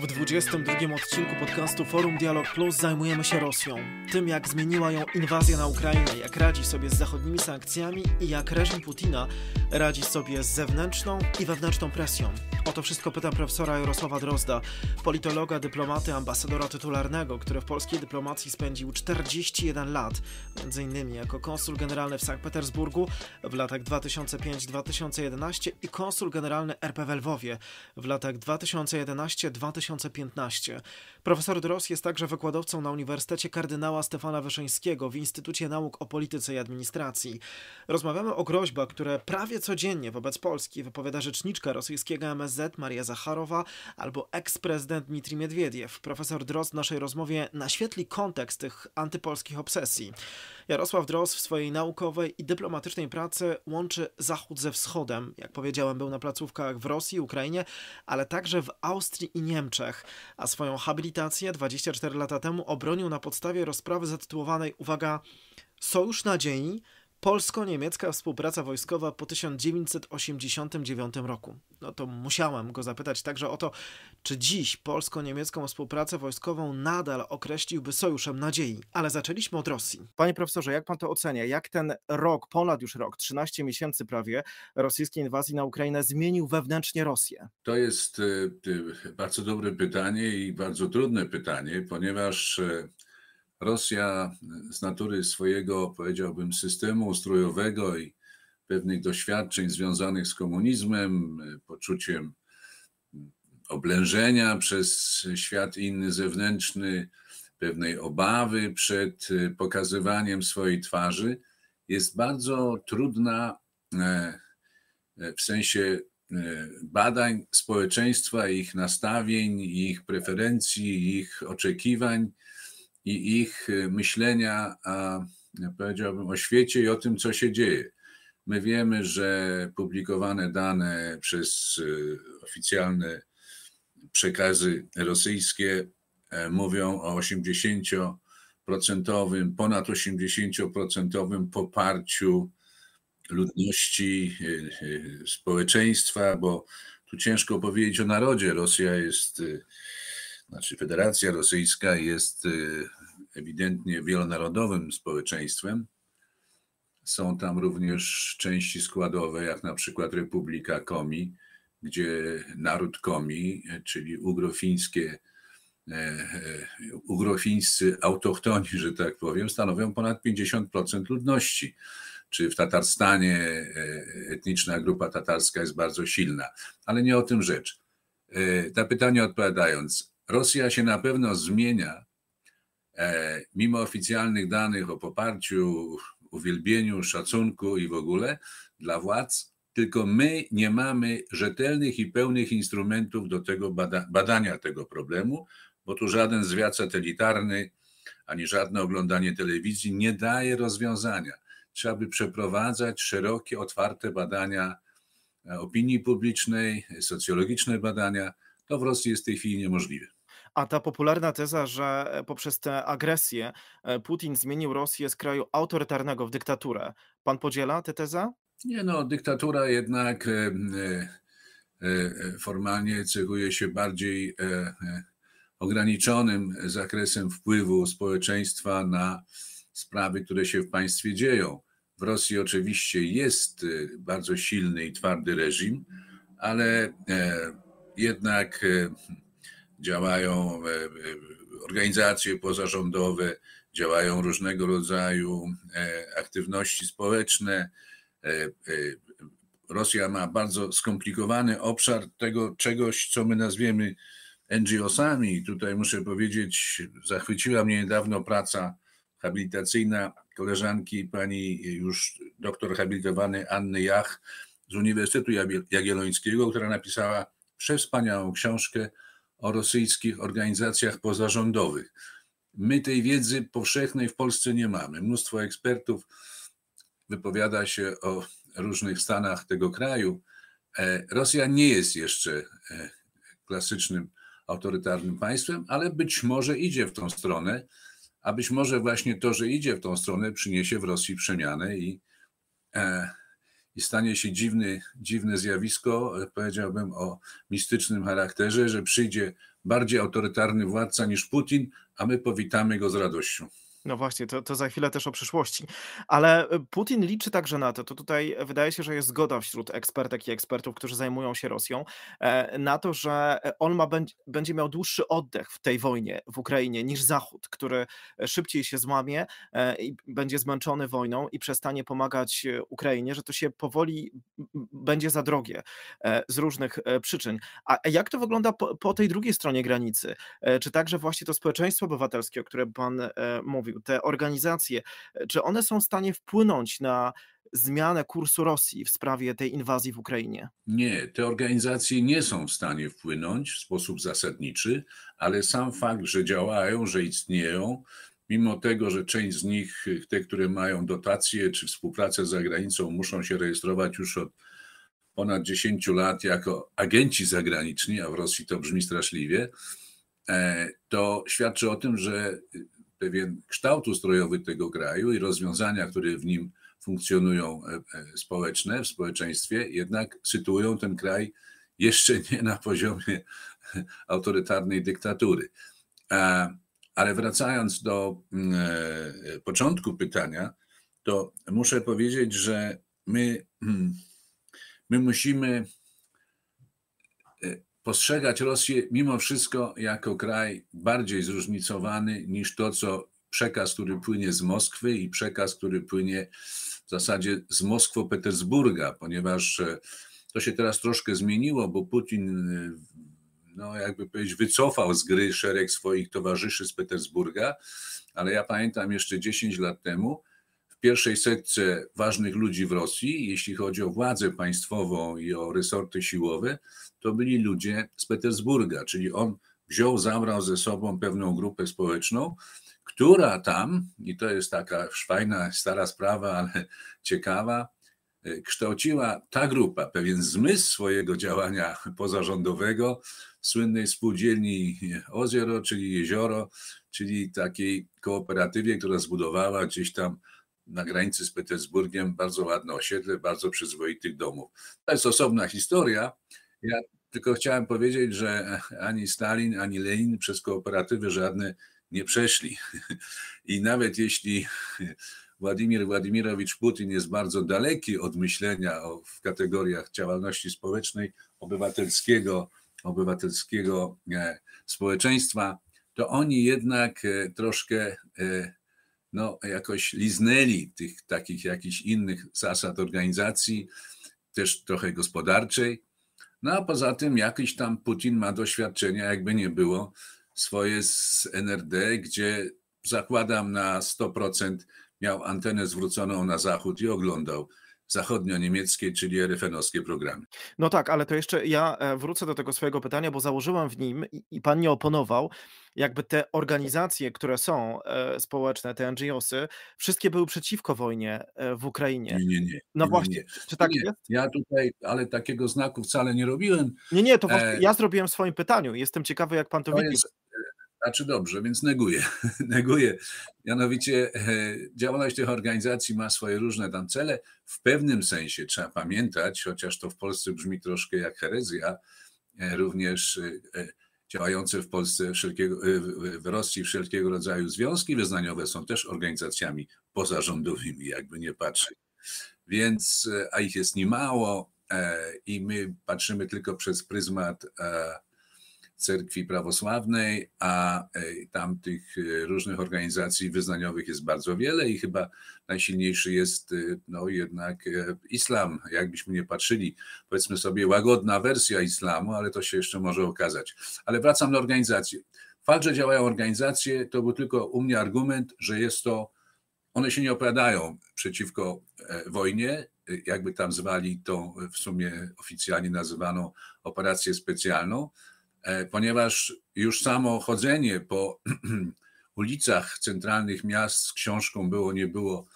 W 22 odcinku podcastu Forum Dialog Plus zajmujemy się Rosją. Tym, jak zmieniła ją inwazja na Ukrainę, jak radzi sobie z zachodnimi sankcjami i jak reżim Putina radzi sobie z zewnętrzną i wewnętrzną presją? O to wszystko pytam profesora Jarosława Drozda, politologa, dyplomaty, ambasadora tytularnego, który w polskiej dyplomacji spędził 41 lat, m.in. jako konsul generalny w Sankt Petersburgu w latach 2005-2011 i konsul generalny RP w Lwowie w latach 2011-2015. Profesor Droz jest także wykładowcą na Uniwersytecie Kardynała Stefana Wyszyńskiego w Instytucie Nauk o Polityce i Administracji. Rozmawiamy o groźbach, które prawie prawie codziennie wobec Polski wypowiada rzeczniczka rosyjskiego MSZ Maria Zacharowa albo eksprezydent Dmitrij Miedwiediew. Profesor Droz w naszej rozmowie naświetli kontekst tych antypolskich obsesji. Jarosław Droz w swojej naukowej i dyplomatycznej pracy łączy Zachód ze Wschodem. Jak powiedziałem, był na placówkach w Rosji, Ukrainie, ale także w Austrii i Niemczech, a swoją habilitację 24 lata temu obronił na podstawie rozprawy zatytułowanej, uwaga, Sojusz Nadziei – polsko-niemiecka współpraca wojskowa po 1989 roku. No to musiałem go zapytać także o to, czy dziś polsko-niemiecką współpracę wojskową nadal określiłby sojuszem nadziei, ale zaczęliśmy od Rosji. Panie profesorze, jak pan to ocenia? Jak ten rok, ponad już rok, 13 miesięcy prawie rosyjskiej inwazji na Ukrainę zmienił wewnętrznie Rosję? To jest e, e, bardzo dobre pytanie i bardzo trudne pytanie, ponieważ e, Rosja e, z natury swojego, powiedziałbym, systemu ustrojowego i pewnych doświadczeń związanych z komunizmem, e, poczuciem oblężenia przez świat inny, zewnętrzny, pewnej obawy przed e, pokazywaniem swojej twarzy, jest bardzo trudna w sensie badań społeczeństwa, ich nastawień, ich preferencji, ich oczekiwań i ich y, myślenia, a powiedziałbym o świecie i o tym, co się dzieje. My wiemy, że publikowane dane przez y, oficjalne przekazy rosyjskie e, mówią o 80%, ponad 80% poparciu ludności, y, społeczeństwa, bo tu ciężko powiedzieć o narodzie. Rosja jest, znaczy Federacja Rosyjska jest ewidentnie wielonarodowym społeczeństwem. Są tam również części składowe, jak na przykład Republika Komi, gdzie naród Komi, czyli ugrofińskie, e, e, ugrofińscy autochtoni, że tak powiem, stanowią ponad 50% ludności. Czy w Tatarstanie e, etniczna grupa tatarska jest bardzo silna, ale nie o tym rzecz. Na pytanie odpowiadając, Rosja się na pewno zmienia E, mimo oficjalnych danych o poparciu, uwielbieniu, szacunku i w ogóle dla władz, tylko my nie mamy rzetelnych i pełnych instrumentów do tego bada badania tego problemu, bo tu żaden zwiat satelitarny ani żadne oglądanie telewizji nie daje rozwiązania. Trzeba by przeprowadzać szerokie, otwarte badania e, opinii publicznej, socjologiczne badania. To w Rosji jest w tej chwili niemożliwe. A ta popularna teza, że e, poprzez tę agresję e, Putin zmienił Rosję z kraju autorytarnego w dyktaturę. Pan podziela tę tezę? Nie no, dyktatura jednak e, formalnie cechuje się bardziej ograniczonym zakresem wpływu społeczeństwa na sprawy, które się w państwie dzieją. W Rosji oczywiście jest bardzo silny i twardy reżim, ale jednak działają e, e, organizacje pozarządowe, działają różnego rodzaju e, aktywności społeczne. Rosja ma bardzo skomplikowany obszar tego czegoś, co my nazwiemy NGO-sami. Tutaj muszę powiedzieć, zachwyciła mnie niedawno praca habilitacyjna koleżanki pani już doktor habilitowany Anny Jach z Uniwersytetu Jagiellońskiego, która napisała przewspaniałą książkę o rosyjskich organizacjach pozarządowych. My tej wiedzy powszechnej w Polsce nie mamy. Mnóstwo ekspertów wypowiada się o różnych stanach tego kraju. E, Rosja nie jest jeszcze e, klasycznym autorytarnym państwem, ale być może idzie w tą stronę, a być może właśnie to, że idzie w tą stronę, przyniesie w Rosji przemianę i e, i stanie się dziwny, dziwne zjawisko, powiedziałbym o mistycznym charakterze, że przyjdzie bardziej autorytarny władca niż Putin, a my powitamy go z radością. No właśnie, to, to za chwilę też o przyszłości. Ale e, Putin liczy także na to, to tutaj wydaje się, że jest zgoda wśród ekspertek i ekspertów, którzy zajmują się Rosją, e, na to, że e, on ma, będzie miał dłuższy oddech w tej wojnie w Ukrainie niż Zachód, który szybciej się złamie i będzie zmęczony wojną i przestanie pomagać Ukrainie, że to się powoli będzie za drogie z różnych przyczyn. A jak to wygląda po, po tej drugiej stronie granicy? Czy także właśnie to społeczeństwo obywatelskie, o które pan mówił, te organizacje, e, czy one są w stanie wpłynąć na zmianę kursu Rosji w sprawie tej inwazji w Ukrainie? Nie, te organizacje nie są w stanie wpłynąć w sposób zasadniczy, ale sam fakt, że działają, że istnieją, mimo tego, że część z nich, te, które mają dotacje czy współpracę z zagranicą, muszą się rejestrować już od ponad 10 lat jako agenci zagraniczni, a w Rosji to brzmi straszliwie, e, to świadczy o tym, że pewien kształt ustrojowy tego kraju i rozwiązania, które w nim funkcjonują e, e, społeczne, w społeczeństwie, jednak sytuują ten kraj jeszcze nie na poziomie autorytarnej dyktatury. Ale wracając do mm, e, początku pytania, to muszę powiedzieć, że my, hmm, my musimy postrzegać Rosję mimo wszystko jako kraj bardziej zróżnicowany niż to, co przekaz, który płynie z Moskwy i przekaz, który płynie w zasadzie z Moskwo-Petersburga, ponieważ e, to się teraz troszkę zmieniło, bo Putin, e, no jakby powiedzieć, wycofał z gry szereg swoich towarzyszy z Petersburga, ale ja pamiętam jeszcze 10 lat temu, w pierwszej setce ważnych ludzi w Rosji, jeśli chodzi o władzę państwową i o resorty siłowe, to byli ludzie z Petersburga, czyli on wziął, zabrał ze sobą pewną grupę społeczną, która tam, i to jest taka szwajna, stara sprawa, ale ciekawa, e, kształciła ta grupa pewien zmysł swojego działania pozarządowego słynnej spółdzielni Ozioro, czyli jezioro, czyli takiej kooperatywie, która zbudowała gdzieś tam na granicy z Petersburgiem, bardzo ładne osiedle, bardzo przyzwoitych domów. To jest osobna historia. Ja tylko chciałem powiedzieć, że ani Stalin, ani Lenin przez kooperatywy żadne nie przeszli. I nawet jeśli Władimir Władimirowicz Putin jest bardzo daleki od myślenia o, w kategoriach działalności społecznej, obywatelskiego, obywatelskiego e, społeczeństwa, to oni jednak e, troszkę e, no, jakoś liznęli tych takich jakichś innych zasad organizacji, też trochę gospodarczej. No a poza tym jakiś tam Putin ma doświadczenia, jakby nie było, swoje z NRD, gdzie zakładam na 100% miał antenę zwróconą na zachód i oglądał zachodnio-niemieckie, czyli RFN-owskie programy. No tak, ale to jeszcze ja e, wrócę do tego swojego pytania, bo założyłam w nim i, i pan nie oponował, jakby te organizacje, które są e, społeczne, te NGOsy, wszystkie były przeciwko wojnie e, w Ukrainie. Nie, nie, nie. No nie, właśnie, nie. czy tak nie, jest? Ja tutaj, ale takiego znaku wcale nie robiłem. Nie, nie, to e, właśnie ja zrobiłem w swoim pytaniu. Jestem ciekawy, jak pan to, to widzi. Jest... Znaczy dobrze, więc neguję. neguję. Mianowicie działalność tych organizacji ma swoje różne tam cele. W pewnym sensie trzeba pamiętać, chociaż to w Polsce brzmi troszkę jak herezja, również działające w Polsce, wszelkiego, y, w Rosji wszelkiego rodzaju związki wyznaniowe są też organizacjami pozarządowymi, jakby nie patrzeć. Więc, e, a ich jest niemało e, i my patrzymy tylko przez pryzmat e, cerkwi prawosławnej, a e, tam tych e, różnych organizacji wyznaniowych jest bardzo wiele i chyba najsilniejszy jest e, no, jednak islam, jakbyśmy nie patrzyli. Powiedzmy sobie łagodna wersja islamu, ale to się jeszcze może okazać. Ale wracam do organizacji. Fakt, że działają organizacje, to był tylko u mnie argument, że jest to, one się nie opowiadają przeciwko wojnie, jakby tam zwali tą w sumie oficjalnie nazywaną operację specjalną, E, ponieważ już samo chodzenie po ulicach centralnych miast z książką było, nie było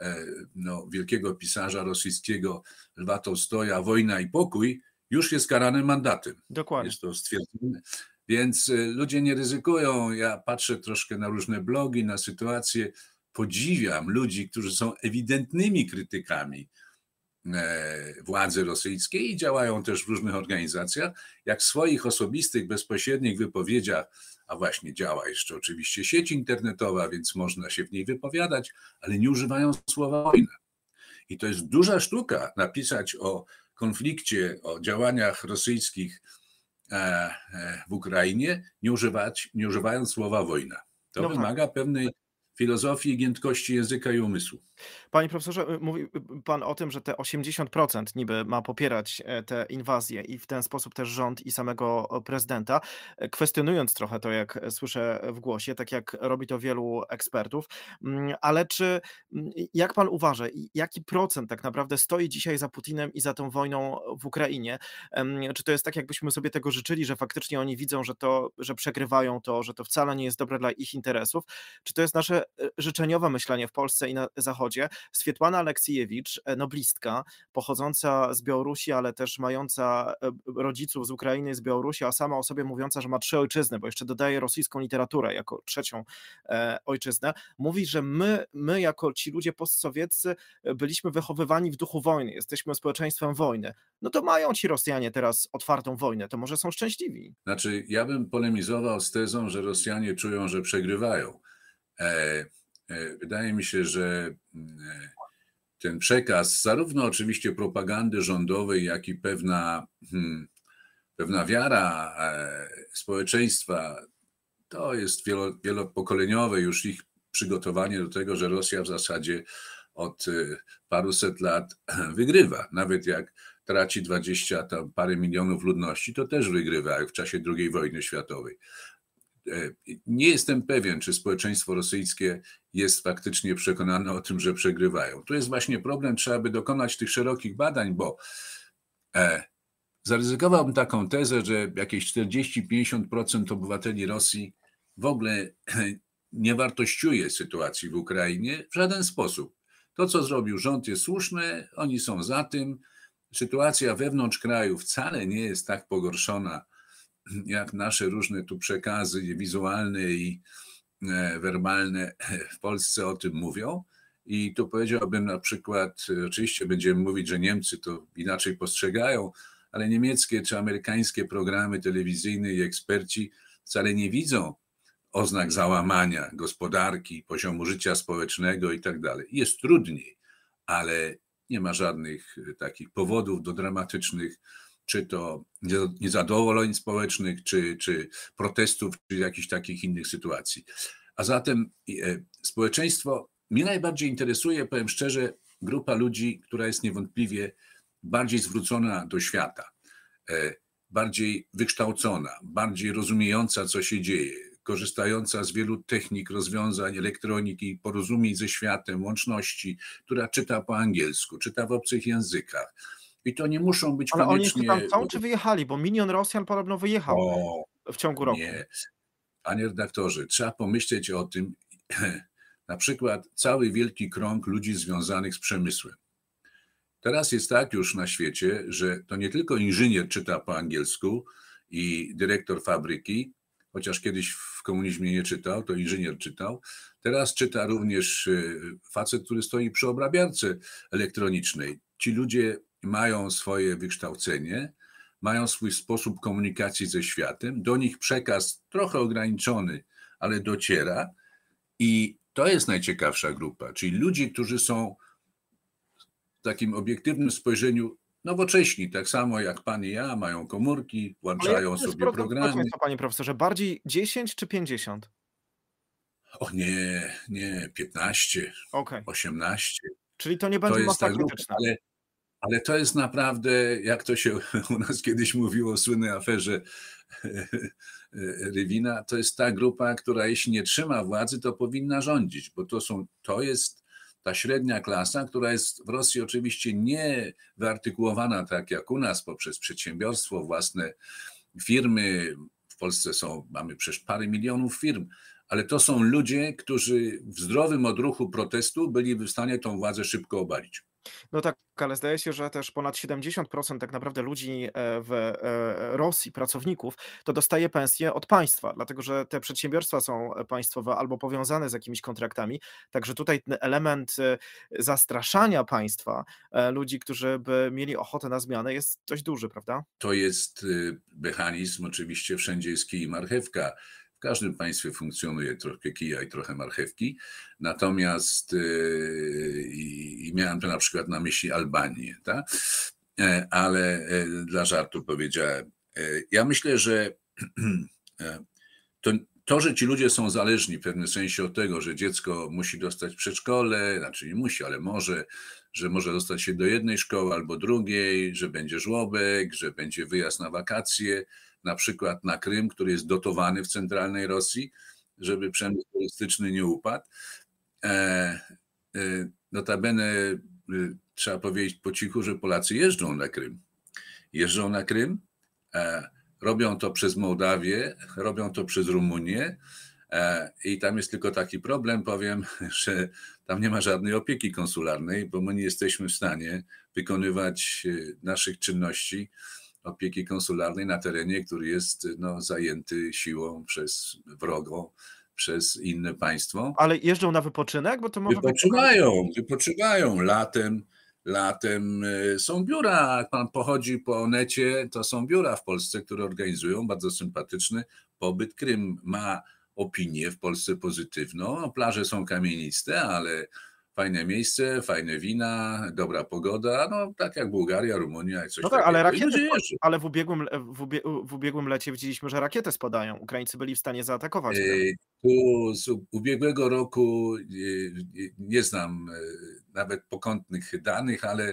e, no, wielkiego pisarza rosyjskiego Lwa Tolstoja Wojna i pokój, już jest karane mandatem. Dokładnie. Jest to stwierdzone. Więc e, ludzie nie ryzykują. Ja patrzę troszkę na różne blogi, na sytuacje. Podziwiam ludzi, którzy są ewidentnymi krytykami E, władzy rosyjskiej i działają też w różnych organizacjach, jak w swoich osobistych, bezpośrednich wypowiedziach, a właśnie działa jeszcze oczywiście sieć internetowa, więc można się w niej wypowiadać, ale nie używają słowa wojna. I to jest duża sztuka napisać o konflikcie, o działaniach rosyjskich e, e, w Ukrainie, nie, używać, nie używając słowa wojna. To no tak. wymaga pewnej filozofii giętkości języka i umysłu. Panie profesorze, y, mówi y, pan o tym, że te 80% niby ma popierać e, te inwazje i w ten sposób też rząd i samego prezydenta, e, kwestionując trochę to, jak e, słyszę w głosie, tak jak robi to wielu ekspertów, mm, ale czy, mm, jak pan uważa, jaki procent tak naprawdę stoi dzisiaj za Putinem i za tą wojną w Ukrainie? Czy to jest tak, jakbyśmy sobie tego życzyli, że faktycznie oni widzą, że to, że przegrywają to, że to wcale nie jest dobre dla ich interesów? Czy to jest nasze życzeniowe myślenie w Polsce i na Zachodzie? Wschodzie. Swietłana Aleksiejewicz, e, noblistka, pochodząca z Białorusi, ale też mająca e, rodziców z Ukrainy i z Białorusi, a sama o sobie mówiąca, że ma trzy ojczyzny, bo jeszcze dodaje rosyjską literaturę jako trzecią e, ojczyznę, mówi, że my, my jako ci ludzie postsowieccy byliśmy wychowywani w duchu wojny, jesteśmy społeczeństwem wojny. No to mają ci Rosjanie teraz otwartą wojnę, to może są szczęśliwi. Znaczy, ja bym polemizował z tezą, że Rosjanie czują, że przegrywają. E, wydaje mi się, że mm, e, ten przekaz, zarówno oczywiście propagandy rządowej, jak i pewna, hmm, pewna wiara e, społeczeństwa, to jest wielopokoleniowe już ich przygotowanie do tego, że Rosja w zasadzie od paruset lat wygrywa. Nawet jak traci 20, tam parę milionów ludności, to też wygrywa, jak w czasie II wojny światowej. E, nie jestem pewien, czy społeczeństwo rosyjskie jest faktycznie przekonane o tym, że przegrywają. Tu jest właśnie problem, trzeba by dokonać tych szerokich badań, bo e, zaryzykowałbym taką tezę, że jakieś 40-50% obywateli Rosji w ogóle nie wartościuje sytuacji w Ukrainie w żaden sposób. To, co zrobił rząd, jest słuszne, oni są za tym. Sytuacja wewnątrz kraju wcale nie jest tak pogorszona, jak nasze różne tu przekazy wizualne i e, werbalne e, w Polsce o tym mówią. I tu powiedziałbym na przykład, e, oczywiście będziemy mówić, że Niemcy to inaczej postrzegają, ale niemieckie czy amerykańskie programy telewizyjne i eksperci wcale nie widzą oznak załamania gospodarki, poziomu życia społecznego i tak dalej. Jest trudniej, ale nie ma żadnych takich powodów do dramatycznych czy to niezadowoleń społecznych, czy, czy protestów, czy jakichś takich innych sytuacji. A zatem e, społeczeństwo, mnie najbardziej interesuje, powiem szczerze, grupa ludzi, która jest niewątpliwie bardziej zwrócona do świata, e, bardziej wykształcona, bardziej rozumiejąca, co się dzieje, korzystająca z wielu technik, rozwiązań, elektroniki, porozumień ze światem, łączności, która czyta po angielsku, czyta w obcych językach i to nie muszą być Ale koniecznie... Ale oni tam są czy wyjechali? Bo milion Rosjan podobno wyjechał o, w ciągu roku. Nie. Panie redaktorze, trzeba pomyśleć o tym, na przykład cały wielki krąg ludzi związanych z przemysłem. Teraz jest tak już na świecie, że to nie tylko inżynier czyta po angielsku i dyrektor fabryki, chociaż kiedyś w komunizmie nie czytał, to inżynier czytał. Teraz czyta również y, facet, który stoi przy obrabiarce elektronicznej. Ci ludzie mają swoje wykształcenie, mają swój sposób komunikacji ze światem, do nich przekaz trochę ograniczony, ale dociera i to jest najciekawsza grupa, czyli ludzi, którzy są w takim obiektywnym spojrzeniu nowocześni, tak samo jak pan i ja, mają komórki, włączają sobie procent, programy. To, panie profesorze, bardziej 10 czy 50? O nie, nie, 15, okay. 18. Czyli to nie będzie to masa krytyczna. Tak, ale ale to jest naprawdę, jak to się u nas kiedyś mówiło w słynnej aferze e, e, Rywina, to jest ta grupa, która jeśli nie trzyma władzy, to powinna rządzić, bo to są, to jest ta średnia klasa, która jest w Rosji oczywiście nie wyartykułowana tak jak u nas poprzez przedsiębiorstwo, własne firmy. W Polsce są, mamy przecież parę milionów firm, ale to są ludzie, którzy w zdrowym odruchu protestu byliby w stanie tą władzę szybko obalić. No tak, ale zdaje się, że też ponad 70% tak naprawdę ludzi e, w e, Rosji, pracowników, to dostaje pensję od państwa, dlatego że te przedsiębiorstwa są państwowe albo powiązane z jakimiś kontraktami. Także tutaj ten element e, zastraszania państwa, ludzi, którzy by mieli ochotę na zmianę, jest dość duży, prawda? To jest mechanizm, oczywiście wszędzie jest kij i marchewka. W każdym państwie funkcjonuje trochę kija i trochę marchewki. Natomiast miałem to na przykład na myśli Albanię, tak? E, ale e, dla żartu powiedziałem. E, ja myślę, że to, to, że ci ludzie są zależni w pewnym sensie od tego, że dziecko musi dostać przedszkole, znaczy nie musi, ale może, że może dostać się do jednej szkoły albo drugiej, że będzie żłobek, że będzie wyjazd na wakacje, na przykład na Krym, który jest dotowany w centralnej Rosji, żeby przemysł turystyczny nie upadł. Notabene y, trzeba powiedzieć po cichu, że Polacy jeżdżą na Krym. Jeżdżą na Krym, e, robią to przez Mołdawię, robią to przez Rumunię. E, I tam jest tylko taki problem, powiem, że tam nie ma żadnej opieki konsularnej, bo my nie jesteśmy w stanie wykonywać y, naszych czynności opieki konsularnej na terenie, który jest no, zajęty siłą przez wrogo przez inne państwo. Ale jeżdżą na wypoczynek, bo to może Wypoczywają, być... wypoczywają latem. Latem e, są biura, jak pan pochodzi po necie, to są biura w Polsce, które organizują bardzo sympatyczny pobyt. Krym ma opinię w Polsce pozytywną. Plaże są kamieniste, ale fajne miejsce, fajne wina, dobra pogoda, no tak jak Bułgaria, Rumunia i coś no tak, takiego. Ale, rakiety, ale w, ubiegłym, w, ubie, w ubiegłym lecie widzieliśmy, że rakiety spadają. Ukraińcy byli w stanie zaatakować. Yy, tu z ubiegłego roku nie znam e, nawet pokątnych danych, ale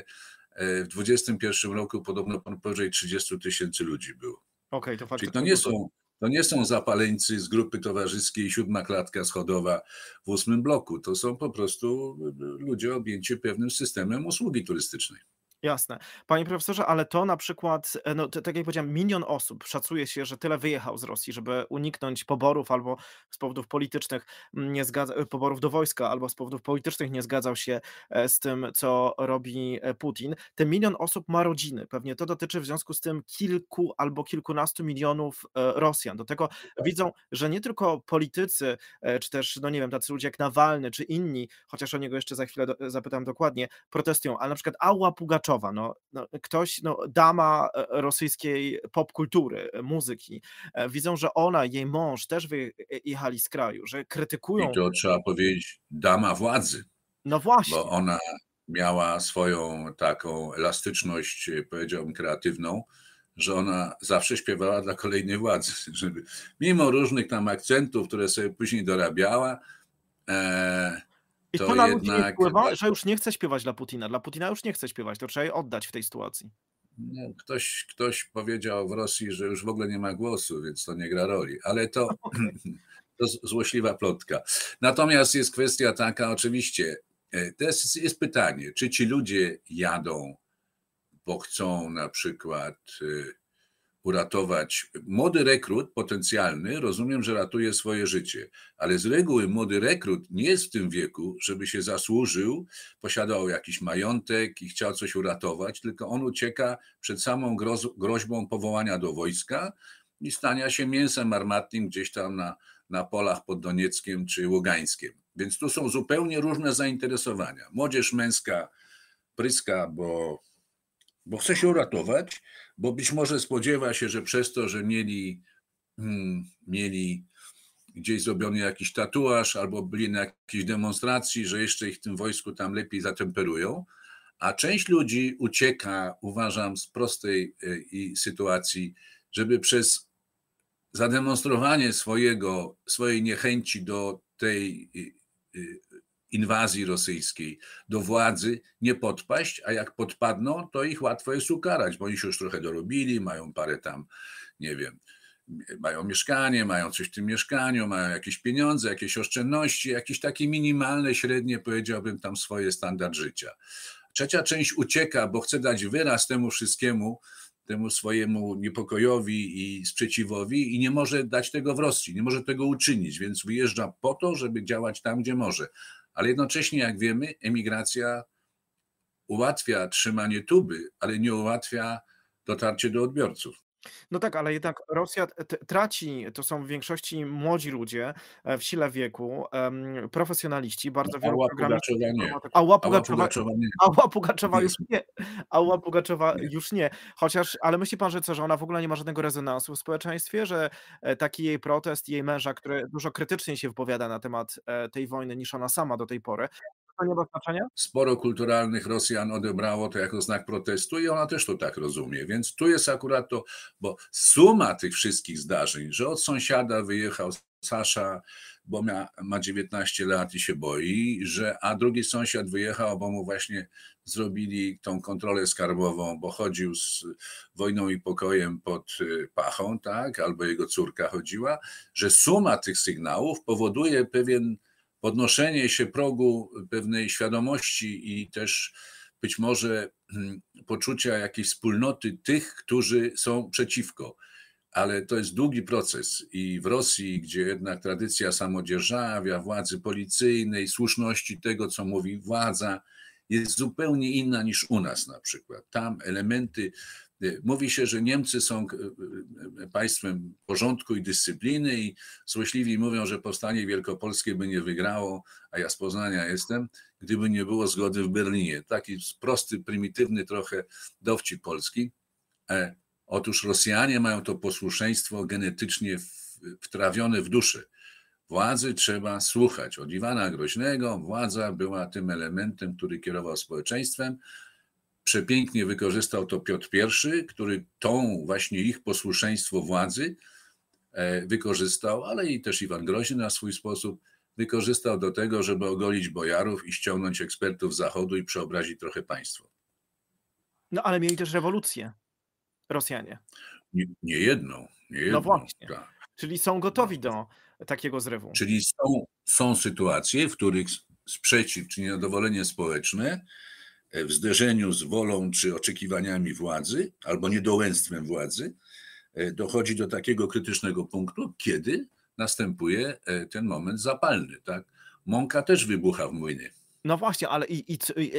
e, w 2021 roku podobno powyżej 30 tysięcy ludzi było. Okej, okay, to faktycznie. Czyli to nie są to nie są zapaleńcy z grupy towarzyskiej siódma klatka schodowa w ósmym bloku. To są po prostu y, y, ludzie objęci pewnym systemem usługi turystycznej. Jasne. Panie profesorze, ale to na przykład, e, no, to, tak jak powiedziałem, milion osób szacuje się, że tyle wyjechał z Rosji, żeby uniknąć poborów albo z powodów politycznych, nie zgadza, e, poborów do wojska, albo z powodów politycznych nie zgadzał się e, z tym, co robi Putin. Ten milion osób ma rodziny. Pewnie to dotyczy w związku z tym kilku albo kilkunastu milionów Rosjan. Do tego widzą, że nie tylko politycy, czy też, no nie wiem, tacy ludzie jak Nawalny, czy inni, chociaż o niego jeszcze za chwilę do, zapytam dokładnie, protestują, ale na przykład Ała Pugaczowa, no, no, ktoś, no, dama e, e, rosyjskiej popkultury, e, muzyki. Widzą, że ona, jej mąż też wyjechali z kraju, że krytykują. I to trzeba powiedzieć, dama władzy. No właśnie. Bo ona miała swoją taką elastyczność, powiedziałbym, kreatywną, że ona zawsze śpiewała dla kolejnej władzy, żeby mimo różnych tam akcentów, które sobie później dorabiała, e, i to, to na ludzi jednak... wpływa, że już nie chce śpiewać dla Putina. Dla Putina już nie chce śpiewać, to trzeba je oddać w tej sytuacji. No, ktoś, ktoś powiedział w Rosji, że już w ogóle nie ma głosu, więc to nie gra roli, ale to, to złośliwa plotka. Natomiast jest kwestia taka, oczywiście, e, jest, jest pytanie, czy ci ludzie jadą, bo chcą na przykład e, uratować. Młody rekrut potencjalny, rozumiem, że ratuje swoje życie, ale z reguły młody rekrut nie jest w tym wieku, żeby się zasłużył, posiadał jakiś majątek i chciał coś uratować, tylko on ucieka przed samą groz, groźbą powołania do wojska i stania się mięsem armatnim gdzieś tam na, na polach pod Donieckiem czy Ługańskiem. Więc tu są zupełnie różne zainteresowania. Młodzież męska pryska, bo, bo chce się uratować, bo być może spodziewa się, że przez to, że mieli, hmm, mieli gdzieś zrobiony jakiś tatuaż albo byli na jakiejś demonstracji, że jeszcze ich w tym wojsku tam lepiej zatemperują. A część ludzi ucieka, uważam, z prostej y, sytuacji, żeby przez zademonstrowanie swojego, swojej niechęci do tej y, inwazji rosyjskiej do władzy nie podpaść, a jak podpadną, to ich łatwo jest ukarać, bo oni się już trochę dorobili, mają parę tam, nie wiem, mają mieszkanie, mają coś w tym mieszkaniu, mają jakieś pieniądze, jakieś oszczędności, jakieś takie minimalne, średnie, powiedziałbym, tam swoje standard życia. Trzecia część ucieka, bo chce dać wyraz temu wszystkiemu, temu swojemu niepokojowi i sprzeciwowi i nie może dać tego w Rosji, nie może tego uczynić, więc wyjeżdża po to, żeby działać tam, gdzie może ale jednocześnie, jak wiemy, emigracja ułatwia trzymanie tuby, ale nie ułatwia dotarcie do odbiorców. No tak, ale jednak Rosja traci, to są w większości młodzi ludzie e, w sile wieku, profesjonaliści, bardzo wielu A Ała Pugaczowa nie. Ała Pugaczowa już nie. A Łapugaczowa już nie. Chociaż, ale myśli pan, że co, że ona w ogóle nie ma żadnego rezonansu w społeczeństwie, że e, taki jej protest, jej męża, który dużo krytycznie się wypowiada na temat e, tej wojny niż ona sama do tej pory, to nie ma znaczenia? Sporo kulturalnych Rosjan odebrało to jako znak protestu i ona też to tak rozumie. Więc tu jest akurat to, bo suma tych wszystkich zdarzeń, że od sąsiada wyjechał Sasza, bo ma, ma 19 lat i się boi, że a drugi sąsiad wyjechał, bo mu właśnie zrobili tą kontrolę skarbową, bo chodził z wojną i pokojem pod y, pachą, tak, albo jego córka chodziła, że suma tych sygnałów powoduje pewien podnoszenie się progu pewnej świadomości i też być może hmm, poczucia jakiejś wspólnoty tych, którzy są przeciwko. Ale to jest długi proces i w Rosji, gdzie jednak tradycja samodzierżawia, władzy policyjnej, słuszności tego, co mówi władza, jest zupełnie inna niż u nas na przykład. Tam elementy Y, mówi się, że Niemcy są y, y, państwem porządku i dyscypliny i złośliwi mówią, że powstanie wielkopolskie by nie wygrało, a ja z Poznania jestem, gdyby nie było zgody w Berlinie. Taki prosty, prymitywny trochę dowcip polski. E, otóż Rosjanie mają to posłuszeństwo genetycznie wtrawione w duszy. Władzy trzeba słuchać. Od Iwana Groźnego władza była tym elementem, który kierował społeczeństwem, przepięknie wykorzystał to Piotr I, który tą właśnie ich posłuszeństwo władzy e, wykorzystał, ale i też Iwan Groźny na swój sposób wykorzystał do tego, żeby ogolić bojarów i ściągnąć ekspertów z zachodu i przeobrazić trochę państwo. No ale mieli też rewolucję Rosjanie. Nie, nie jedną, nie no jedną. No właśnie. Tak. Czyli są gotowi do takiego zrywu. Czyli są, są sytuacje, w których sprzeciw czy niezadowolenie społeczne E, w zderzeniu z wolą czy oczekiwaniami władzy albo niedołęstwem władzy, e, dochodzi do takiego krytycznego punktu, kiedy następuje e, ten moment zapalny. Tak? Mąka też wybucha w młynie. No właśnie, ale i, i,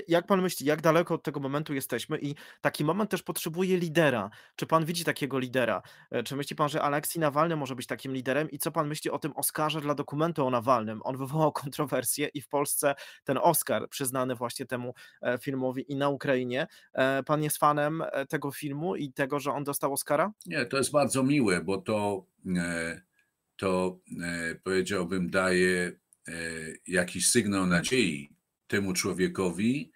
jak pan myśli, jak daleko od tego momentu jesteśmy? I taki moment też potrzebuje lidera. Czy pan widzi takiego lidera? E, czy myśli pan, że Aleksiej Nawalny może być takim liderem? I co pan myśli o tym Oscarze dla dokumentu o Nawalnym? On wywołał kontrowersję i w Polsce ten Oscar przyznany właśnie temu e, filmowi i na Ukrainie. E, pan jest fanem tego filmu i tego, że on dostał Oscara? Nie, to jest bardzo miłe, bo to, to powiedziałbym daje jakiś sygnał nadziei temu człowiekowi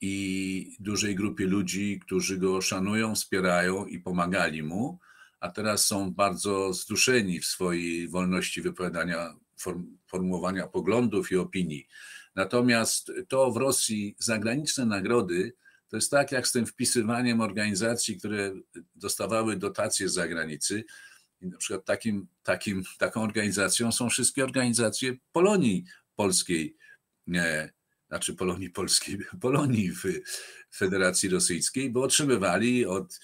i dużej grupie ludzi, którzy go szanują, wspierają i pomagali mu, a teraz są bardzo zduszeni w swojej wolności wypowiadania, form, formułowania poglądów i opinii. Natomiast to w Rosji zagraniczne nagrody to jest tak jak z tym wpisywaniem organizacji, które dostawały dotacje z zagranicy. I na przykład takim, takim, taką organizacją są wszystkie organizacje Polonii Polskiej. Nie, znaczy Polonii Polskiej, Polonii w Federacji Rosyjskiej, bo otrzymywali od,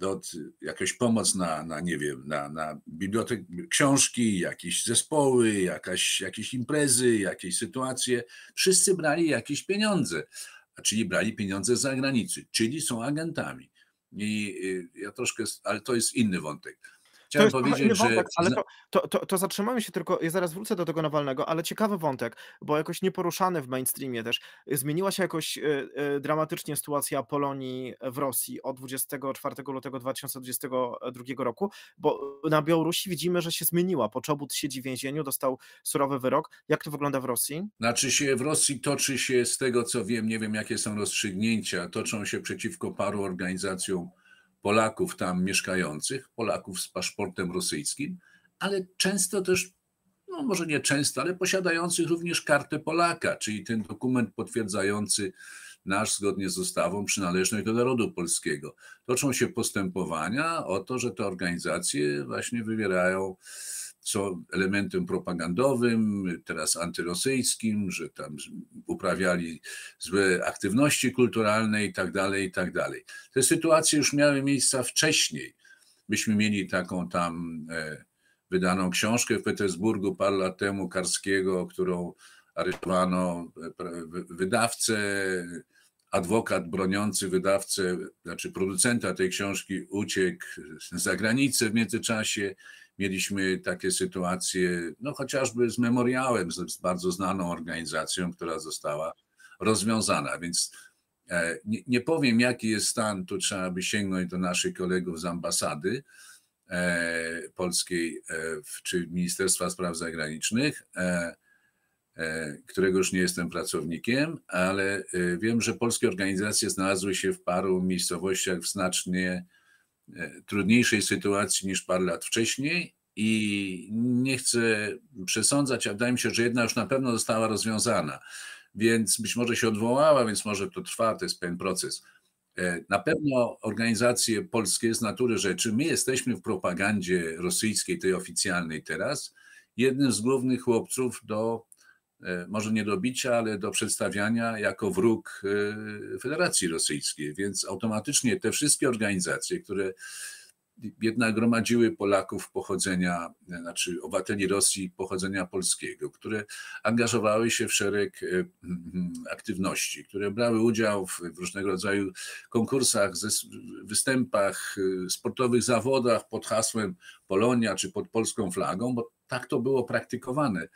od jakąś pomoc na, na nie wiem, na, na bibliotek, książki, jakieś zespoły, jakaś, jakieś imprezy, jakieś sytuacje. Wszyscy brali jakieś pieniądze, czyli brali pieniądze z zagranicy, czyli są agentami. I y, ja troszkę, ale to jest inny wątek. Chciałem powiedzieć, że... Wątek, ale to, to, to, to zatrzymamy się tylko, ja zaraz wrócę do tego Nawalnego, ale ciekawy wątek, bo jakoś nieporuszany w mainstreamie też. Zmieniła się jakoś e, e, dramatycznie sytuacja Polonii w Rosji od 24 lutego 2022 roku, bo na Białorusi widzimy, że się zmieniła. Poczobut siedzi w więzieniu, dostał surowy wyrok. Jak to wygląda w Rosji? Znaczy się w Rosji toczy się z tego, co wiem, nie wiem jakie są rozstrzygnięcia, toczą się przeciwko paru organizacjom Polaków tam mieszkających, Polaków z paszportem rosyjskim, ale często też, no może nie często, ale posiadających również kartę Polaka, czyli ten dokument potwierdzający nasz zgodnie z ustawą przynależność do narodu polskiego. Toczą się postępowania o to, że te organizacje właśnie wywierają co elementem propagandowym, teraz antyrosyjskim, że tam uprawiali złe aktywności kulturalne i tak dalej, i tak dalej. Te sytuacje już miały miejsca wcześniej. Myśmy mieli taką tam e, wydaną książkę w Petersburgu parę lat temu Karskiego, którą aresztowano e, wydawcę, adwokat broniący wydawcę, znaczy producenta tej książki uciekł za granicę w międzyczasie Mieliśmy takie sytuacje, no chociażby z memoriałem, z, bardzo znaną organizacją, która została rozwiązana. Więc e, nie, nie, powiem, jaki jest stan, tu trzeba by sięgnąć do naszych kolegów z ambasady e, polskiej e, czy Ministerstwa Spraw Zagranicznych, którego już nie jestem pracownikiem, ale wiem, że polskie organizacje znalazły się w paru miejscowościach w znacznie E, trudniejszej sytuacji niż parę lat wcześniej i nie chcę przesądzać, a wydaje mi się, że jedna już na pewno została rozwiązana, więc być może się odwołała, więc może to trwa, to jest pewien proces. E, na pewno organizacje polskie z natury rzeczy, my jesteśmy w propagandzie rosyjskiej, tej oficjalnej teraz, jednym z głównych chłopców do E, może nie do bicia, ale do przedstawiania jako wróg e, Federacji Rosyjskiej. Więc automatycznie te wszystkie organizacje, które jednak gromadziły Polaków pochodzenia, e, znaczy obywateli Rosji pochodzenia polskiego, które angażowały się w szereg aktywności, które brały udział w różnego rodzaju konkursach, występach, sportowych zawodach pod hasłem Polonia czy pod polską flagą, bo tak to było praktykowane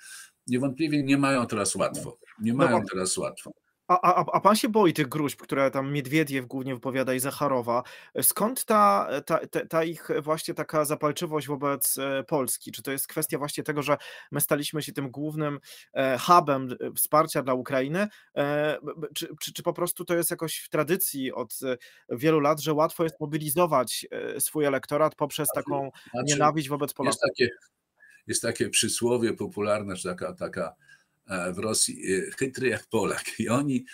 niewątpliwie nie mają teraz łatwo. Nie no mają no, teraz łatwo. A, a, a pan się boi tych gruźb, które tam Miedwiediew głównie wypowiada i Zacharowa. Skąd ta, ta, ta, ich właśnie taka zapalczywość wobec e, Polski? Czy to jest kwestia właśnie tego, że my staliśmy się tym głównym e, hubem e, wsparcia dla Ukrainy? Czy, czy, czy po prostu to jest jakoś w tradycji od wielu lat, że łatwo jest mobilizować swój elektorat poprzez znaczy, taką znaczy, nienawiść wobec Polaków? Jest takie, jest takie przysłowie popularne, że taka, taka e, w Rosji e, chytry jak Polak. I oni,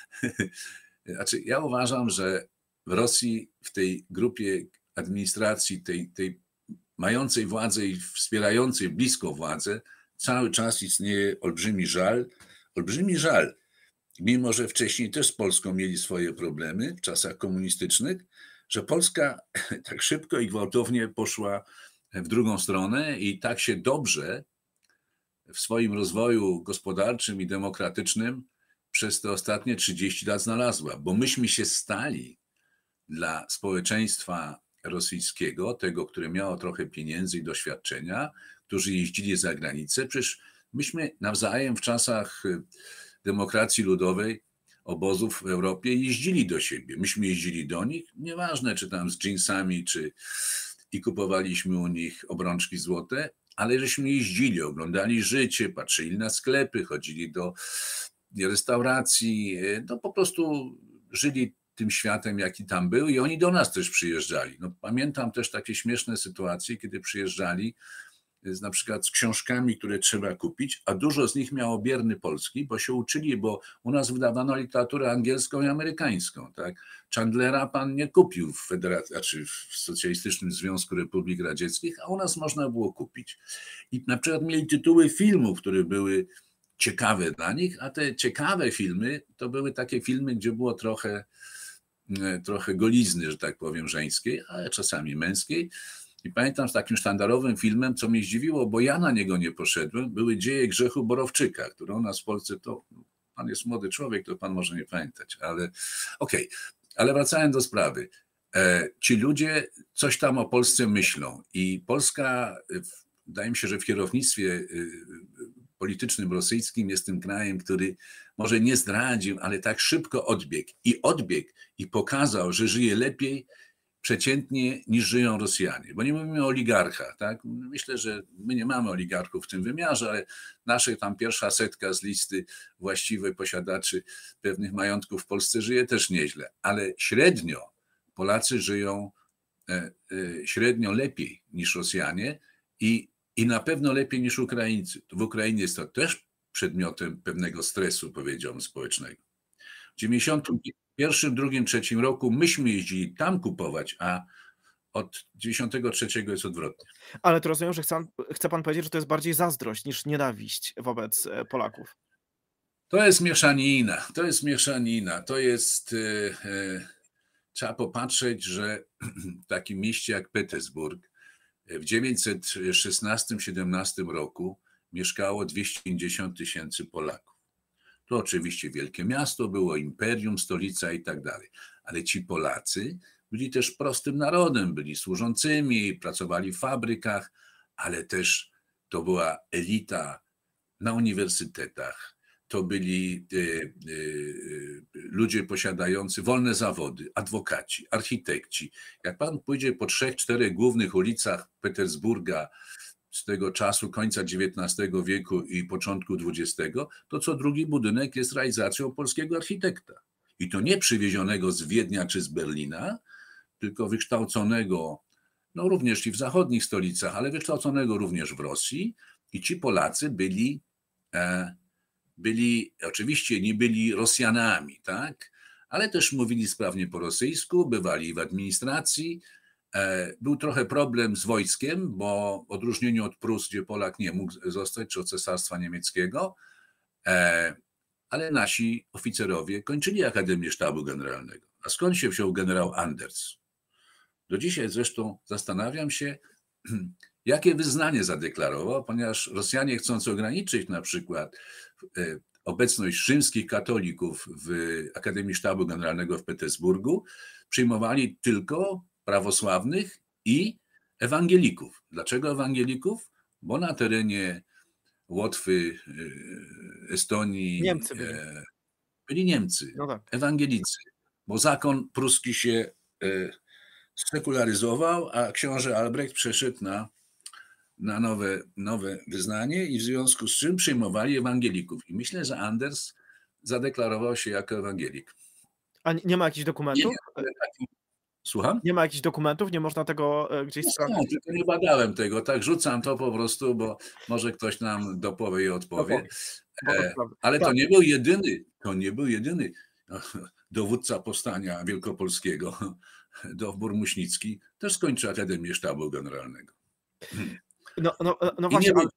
znaczy ja uważam, że w Rosji w tej grupie administracji, tej, tej mającej władzę i wspierającej blisko władzę, cały czas istnieje olbrzymi żal. Olbrzymi żal, mimo że wcześniej też z Polską mieli swoje problemy w czasach komunistycznych, że Polska tak szybko i gwałtownie poszła w drugą stronę i tak się dobrze w swoim rozwoju gospodarczym i demokratycznym przez te ostatnie 30 lat znalazła, bo myśmy się stali dla społeczeństwa rosyjskiego, tego, które miało trochę pieniędzy i doświadczenia, którzy jeździli za granicę. Przecież myśmy nawzajem w czasach y, demokracji ludowej, obozów w Europie jeździli do siebie. Myśmy jeździli do nich, nieważne czy tam z jeansami, czy i kupowaliśmy u nich obrączki złote, ale żeśmy jeździli, oglądali życie, patrzyli na sklepy, chodzili do restauracji, e, no po prostu żyli tym światem, jaki tam był i oni do nas też przyjeżdżali. No, pamiętam też takie śmieszne sytuacje, kiedy przyjeżdżali z, na przykład z książkami, które trzeba kupić, a dużo z nich miało bierny polski, bo się uczyli, bo u nas wydawano literaturę angielską i amerykańską. Tak? Chandlera pan nie kupił w, Federacji, znaczy w Socjalistycznym Związku Republik Radzieckich, a u nas można było kupić. I na przykład mieli tytuły filmów, które były ciekawe dla nich, a te ciekawe filmy to były takie filmy, gdzie było trochę, e, trochę golizny, że tak powiem, żeńskiej, ale czasami męskiej. I pamiętam z takim sztandarowym filmem, co mnie zdziwiło, bo ja na niego nie poszedłem, były dzieje grzechu Borowczyka, które u nas w Polsce to. Pan jest młody człowiek, to pan może nie pamiętać, ale okej. Okay. Ale wracając do sprawy. E, ci ludzie coś tam o Polsce myślą i Polska, e, wydaje mi się, że w kierownictwie e, politycznym rosyjskim jest tym krajem, który może nie zdradził, ale tak szybko odbiegł i odbiegł i pokazał, że żyje lepiej przeciętnie niż żyją Rosjanie. Bo nie mówimy o oligarchach, tak? Myślę, że my nie mamy oligarchów w tym wymiarze, ale nasze tam pierwsza setka z listy właściwej posiadaczy pewnych majątków w Polsce żyje też nieźle, ale średnio Polacy żyją e, e, średnio lepiej niż Rosjanie i, i na pewno lepiej niż Ukraińcy. W Ukrainie jest to też przedmiotem pewnego stresu, powiedziałbym, społecznego. W 90 pierwszym, drugim, trzecim roku myśmy jeździli tam kupować, a od 93 jest odwrotnie. Ale to rozumiem, że chce, chce pan powiedzieć, że to jest bardziej zazdrość niż nienawiść wobec e, Polaków. To jest mieszanina, to jest mieszanina, to jest. Yy, yy, trzeba popatrzeć, że w takim mieście jak Petersburg w 916-17 roku mieszkało 250 tysięcy Polaków. To oczywiście wielkie miasto było, imperium, stolica i tak dalej. Ale ci Polacy byli też prostym narodem, byli służącymi, pracowali w fabrykach, ale też to była elita na uniwersytetach. To byli y, y, ludzie posiadający wolne zawody, adwokaci, architekci. Jak pan pójdzie po trzech, czterech głównych ulicach Petersburga, z tego czasu końca XIX wieku i początku XX, to co drugi budynek jest realizacją polskiego architekta. I to nie przywiezionego z Wiednia czy z Berlina, tylko wykształconego, no również i w zachodnich stolicach, ale wykształconego również w Rosji. I ci Polacy byli, e, byli oczywiście nie byli Rosjanami, tak? ale też mówili sprawnie po rosyjsku, bywali w administracji, E, był trochę problem z wojskiem, bo w odróżnieniu od Prus, gdzie Polak nie mógł zostać, czy od Cesarstwa Niemieckiego, e, ale nasi oficerowie kończyli Akademię Sztabu Generalnego. A skąd się wziął generał Anders? Do dzisiaj zresztą zastanawiam się, jakie wyznanie zadeklarował, ponieważ Rosjanie chcąc ograniczyć na przykład e, obecność rzymskich katolików w Akademii Sztabu Generalnego w Petersburgu, przyjmowali tylko prawosławnych i ewangelików. Dlaczego ewangelików? Bo na terenie Łotwy, y, Estonii Niemcy byli, e, byli Niemcy, no tak. ewangelicy, bo zakon pruski się e, sekularyzował, a książę Albrecht przeszedł na, na nowe, nowe wyznanie i w związku z czym przyjmowali ewangelików. I myślę, że Anders zadeklarował się jako ewangelik. A nie ma jakichś dokumentów? Nie, nie, Słucham? Nie ma jakichś dokumentów, nie można tego e, gdzieś no, sprawdzić. nie badałem tego, tak rzucam to po prostu, bo może ktoś nam dopowie i odpowie. E, ale to tak. nie był jedyny, to nie był jedyny e, dowódca powstania wielkopolskiego, Dowbor Muśnicki, też skończył Akademię Sztabu Generalnego. Hmm. No, no, no, no właśnie, ale,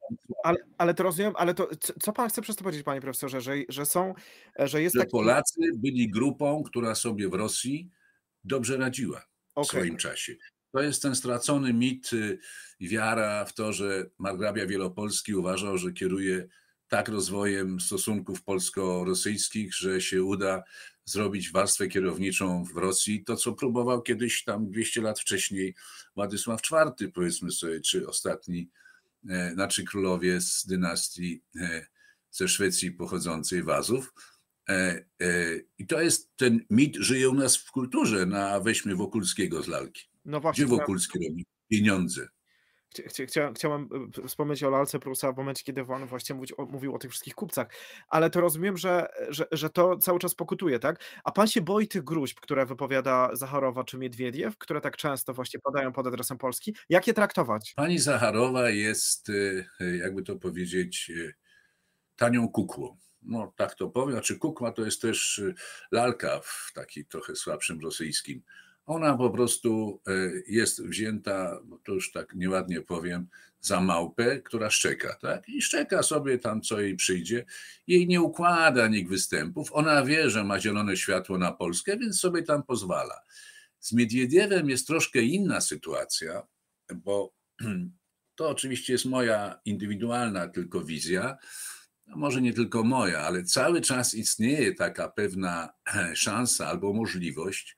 ale, ale, to rozumiem, ale to co pan chce przez to powiedzieć, panie profesorze, że, że są, że jest że taki... Polacy byli grupą, która sobie w Rosji dobrze radziła okay. w swoim czasie. To jest ten stracony mit y, i wiara w to, że margrabia Wielopolski uważał, że kieruje tak rozwojem stosunków polsko-rosyjskich, że się uda zrobić warstwę kierowniczą w Rosji. To, co próbował kiedyś tam 200 lat wcześniej Władysław IV, powiedzmy sobie, czy ostatni, e, znaczy królowie z dynastii e, ze Szwecji pochodzącej Wazów E, e, I to jest ten mit, żyje u nas w kulturze. Na weźmy Wokulskiego z lalki. No właśnie, Gdzie Wokulski robi pieniądze? chciałem e, wspomnieć o lalce Prusa w momencie, kiedy on właśnie mówił o, mówił o tych wszystkich kupcach, ale to rozumiem, że, że, że, to cały czas pokutuje, tak? A pan się boi tych gruźb, które wypowiada Zacharowa czy Miedwiediew, które tak często właśnie padają pod adresem Polski. Jak je traktować? Pani Zacharowa jest, jakby to powiedzieć, tanią kukłą no tak to powiem, znaczy kukła to jest też y, lalka w takim trochę słabszym rosyjskim. Ona po prostu e, jest wzięta, no to już tak nieładnie powiem, za małpę, która szczeka, tak? I szczeka sobie tam, co jej przyjdzie. Jej nie układa nikt występów. Ona wie, że ma zielone światło na Polskę, więc sobie tam pozwala. Z Miedwiediewem jest troszkę inna sytuacja, bo to oczywiście jest moja indywidualna tylko wizja no może nie tylko moja, ale cały czas istnieje taka pewna szansa albo możliwość,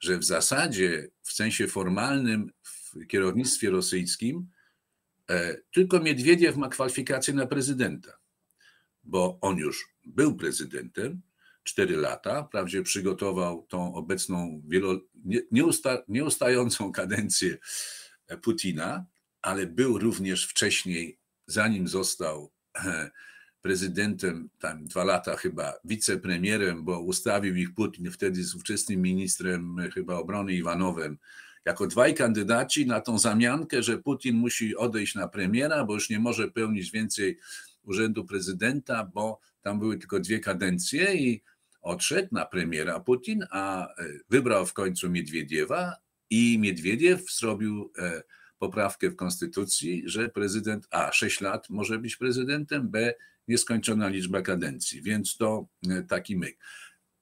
że w zasadzie w sensie formalnym w kierownictwie rosyjskim e, tylko Miedwiediew ma kwalifikacje na prezydenta, bo on już był prezydentem 4 lata, wprawdzie przygotował tą obecną wielo, nieusta, nieustającą kadencję Putina, ale był również wcześniej, zanim został e, prezydentem, tam dwa lata chyba, wicepremierem, bo ustawił ich Putin wtedy z ówczesnym ministrem e, chyba obrony Iwanowem, jako dwaj kandydaci na tą zamiankę, że Putin musi odejść na premiera, bo już nie może pełnić więcej urzędu prezydenta, bo tam były tylko dwie kadencje i odszedł na premiera Putin, a e, wybrał w końcu Miedwiediewa i Miedwiediew zrobił e, poprawkę w konstytucji, że prezydent A 6 lat może być prezydentem, B nieskończona liczba kadencji, więc to e, taki myk.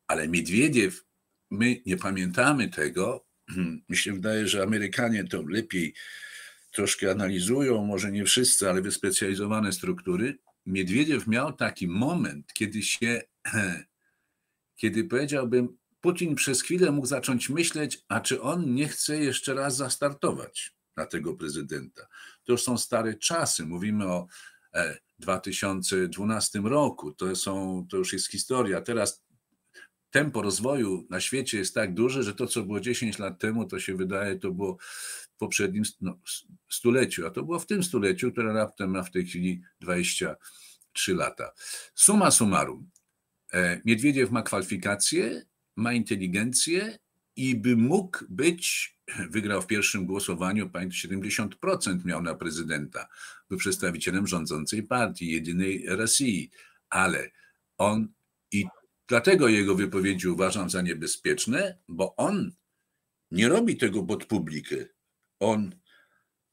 Ale Miedwiediew, my nie pamiętamy tego. Mi się wydaje, że Amerykanie to lepiej troszkę analizują, może nie wszyscy, ale wyspecjalizowane struktury. Miedwiediew miał taki moment, kiedy się, kiedy powiedziałbym, Putin przez chwilę mógł zacząć myśleć, a czy on nie chce jeszcze raz zastartować na tego prezydenta. To już są stare czasy. Mówimy o e, 2012 roku. To, są, to już jest historia. Teraz tempo rozwoju na świecie jest tak duże, że to, co było 10 lat temu, to się wydaje, to było w poprzednim no, stuleciu, a to było w tym stuleciu, które raptem ma w tej chwili 23 lata. Suma summarum, e, Miedwiediew ma kwalifikacje, ma inteligencję i by mógł być, wygrał w pierwszym głosowaniu, pamiętaj, 70% miał na prezydenta, był przedstawicielem rządzącej partii, jedynej Rosji, ale on i dlatego jego wypowiedzi uważam za niebezpieczne, bo on nie robi tego pod publikę. On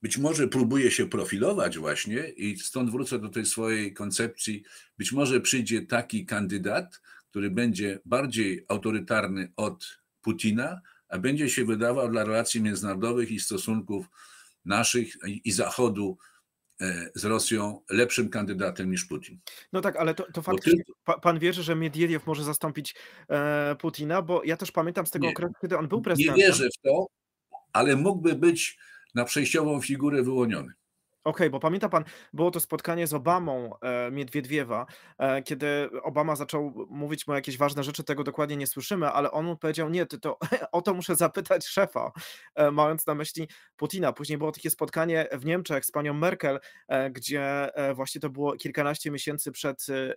być może próbuje się profilować właśnie i stąd wrócę do tej swojej koncepcji. Być może przyjdzie taki kandydat, który będzie bardziej autorytarny od Putina, a będzie się wydawał dla relacji międzynarodowych i stosunków naszych i Zachodu E, z Rosją lepszym kandydatem niż Putin. No tak, ale to, to faktycznie ty... pan wierzy, że Miedwiediew może zastąpić e, Putina, bo ja też pamiętam z tego nie, okresu, kiedy on był prezydentem. Nie wierzę w to, ale mógłby być na przejściową figurę wyłoniony. Okej, okay, bo pamięta pan, było to spotkanie z Obamą e, Miedwiedwiewa, e, kiedy Obama zaczął mówić mu jakieś ważne rzeczy, tego dokładnie nie słyszymy, ale on mu powiedział, nie, ty to, o to muszę zapytać szefa, e, mając na myśli Putina. Później było takie spotkanie w Niemczech z panią Merkel, e, gdzie e, właśnie to było kilkanaście miesięcy przed e,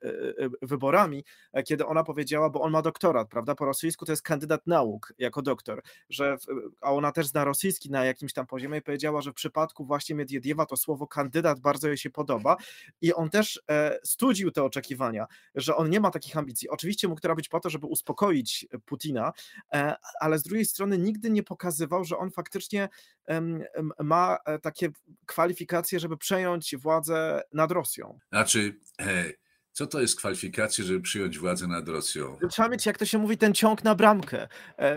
wyborami, kiedy ona powiedziała, bo on ma doktorat, prawda, po rosyjsku to jest kandydat nauk jako doktor, że, a ona też zna rosyjski na jakimś tam poziomie i powiedziała, że w przypadku właśnie Miedwiediewa to słowo słowo kandydat bardzo jej się podoba i on też e, studził te oczekiwania, że on nie ma takich ambicji. Oczywiście mógł to robić po to, żeby uspokoić e, Putina, e, ale z drugiej strony nigdy nie pokazywał, że on faktycznie ma takie kwalifikacje, żeby przejąć władzę nad Rosją. Znaczy, co to jest kwalifikacje, żeby przyjąć władzę nad Rosją? Trzeba mieć, jak to się mówi, ten ciąg na bramkę,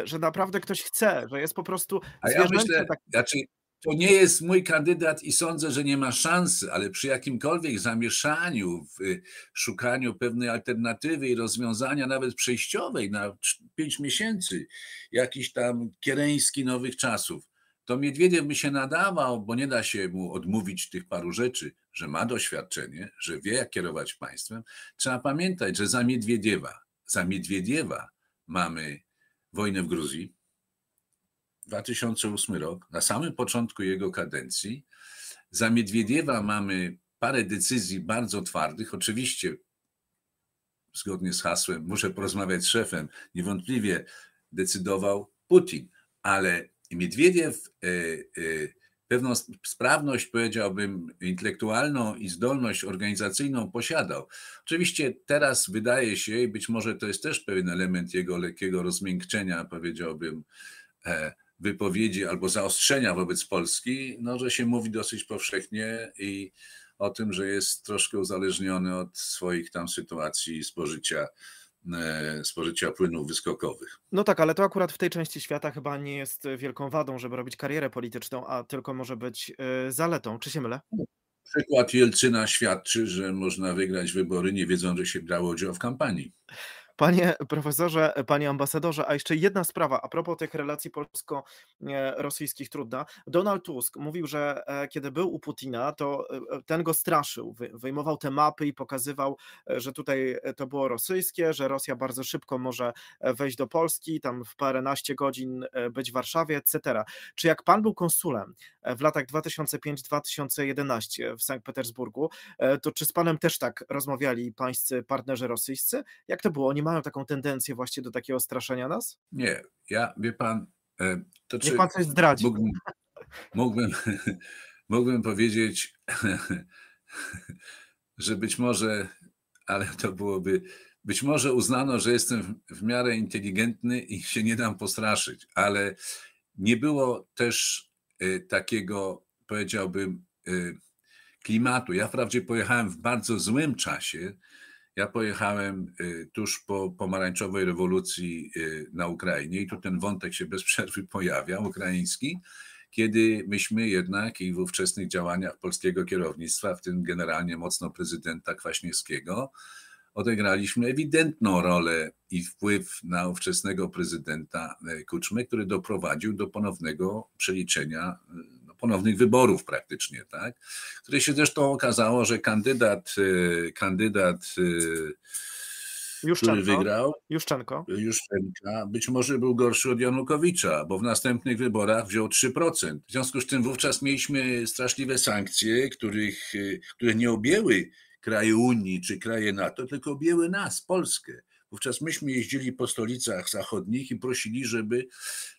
że naprawdę ktoś chce, że jest po prostu. A ja myślę, taki... znaczy, to nie jest mój kandydat i sądzę, że nie ma szansy, ale przy jakimkolwiek zamieszaniu, w y, szukaniu pewnej alternatywy i rozwiązania, nawet przejściowej na pięć miesięcy, jakiś tam kiereński nowych czasów, to Miedwiediew by się nadawał, bo nie da się mu odmówić tych paru rzeczy, że ma doświadczenie, że wie jak kierować państwem. Trzeba pamiętać, że za Miedwiediewa, za Miedwiediewa mamy wojnę w Gruzji, 2008 rok, na samym początku jego kadencji, za Miedwiediewa mamy parę decyzji bardzo twardych. Oczywiście, zgodnie z hasłem, muszę porozmawiać z szefem, niewątpliwie decydował Putin, ale Miedwiediew e, e, pewną sprawność, powiedziałbym, intelektualną i zdolność organizacyjną posiadał. Oczywiście teraz wydaje się, i być może to jest też pewien element jego lekkiego rozmiękczenia, powiedziałbym, e, wypowiedzi albo zaostrzenia wobec Polski, no, że się mówi dosyć powszechnie i o tym, że jest troszkę uzależniony od swoich tam sytuacji spożycia e, spożycia płynów wyskokowych. No tak, ale to akurat w tej części świata chyba nie jest wielką wadą, żeby robić karierę polityczną, a tylko może być e, zaletą. Czy się mylę? No, przykład Jelcyna świadczy, że można wygrać wybory nie wiedząc, że się brało udział w kampanii. Panie profesorze, panie ambasadorze, a jeszcze jedna sprawa a propos tych relacji polsko-rosyjskich trudna. Donald Tusk mówił, że e, kiedy był u Putina, to e, e, ten go straszył, wyjmował te mapy i pokazywał, że tutaj to było rosyjskie, że Rosja bardzo szybko może wejść do Polski, tam w paręnaście godzin być w Warszawie, etc. Czy jak pan był konsulem w latach 2005-2011 w Sankt Petersburgu, to czy z panem też tak rozmawiali pańscy partnerzy rosyjscy? Jak to było? Nie ma mają taką tendencję właśnie do takiego straszenia nas? Nie, ja, wie pan, e, to czy... Niech pan coś zdradzi. Mógłbym, mógłbym, mógłbym powiedzieć, że być może, ale to byłoby... Być może uznano, że jestem w miarę inteligentny i się nie dam postraszyć, ale nie było też e, takiego, powiedziałbym, e, klimatu. Ja wprawdzie pojechałem w bardzo złym czasie, ja pojechałem y, tuż po pomarańczowej rewolucji y, na Ukrainie i tu ten wątek się bez przerwy pojawia, ukraiński, kiedy myśmy jednak i w ówczesnych działaniach polskiego kierownictwa, w tym generalnie mocno prezydenta Kwaśniewskiego, odegraliśmy ewidentną rolę i wpływ na ówczesnego prezydenta y, Kuczmy, który doprowadził do ponownego przeliczenia ponownych wyborów praktycznie, tak? Które się zresztą okazało, że kandydat, y, kandydat y, Juszczenko. który wygrał. Juszczenko. Juszczenka być może był gorszy od Janukowicza, bo w następnych wyborach wziął 3%. W związku z tym wówczas mieliśmy straszliwe sankcje, których, y, które nie objęły kraje Unii czy kraje NATO, tylko objęły nas, Polskę. Wówczas myśmy jeździli po stolicach zachodnich i prosili, żeby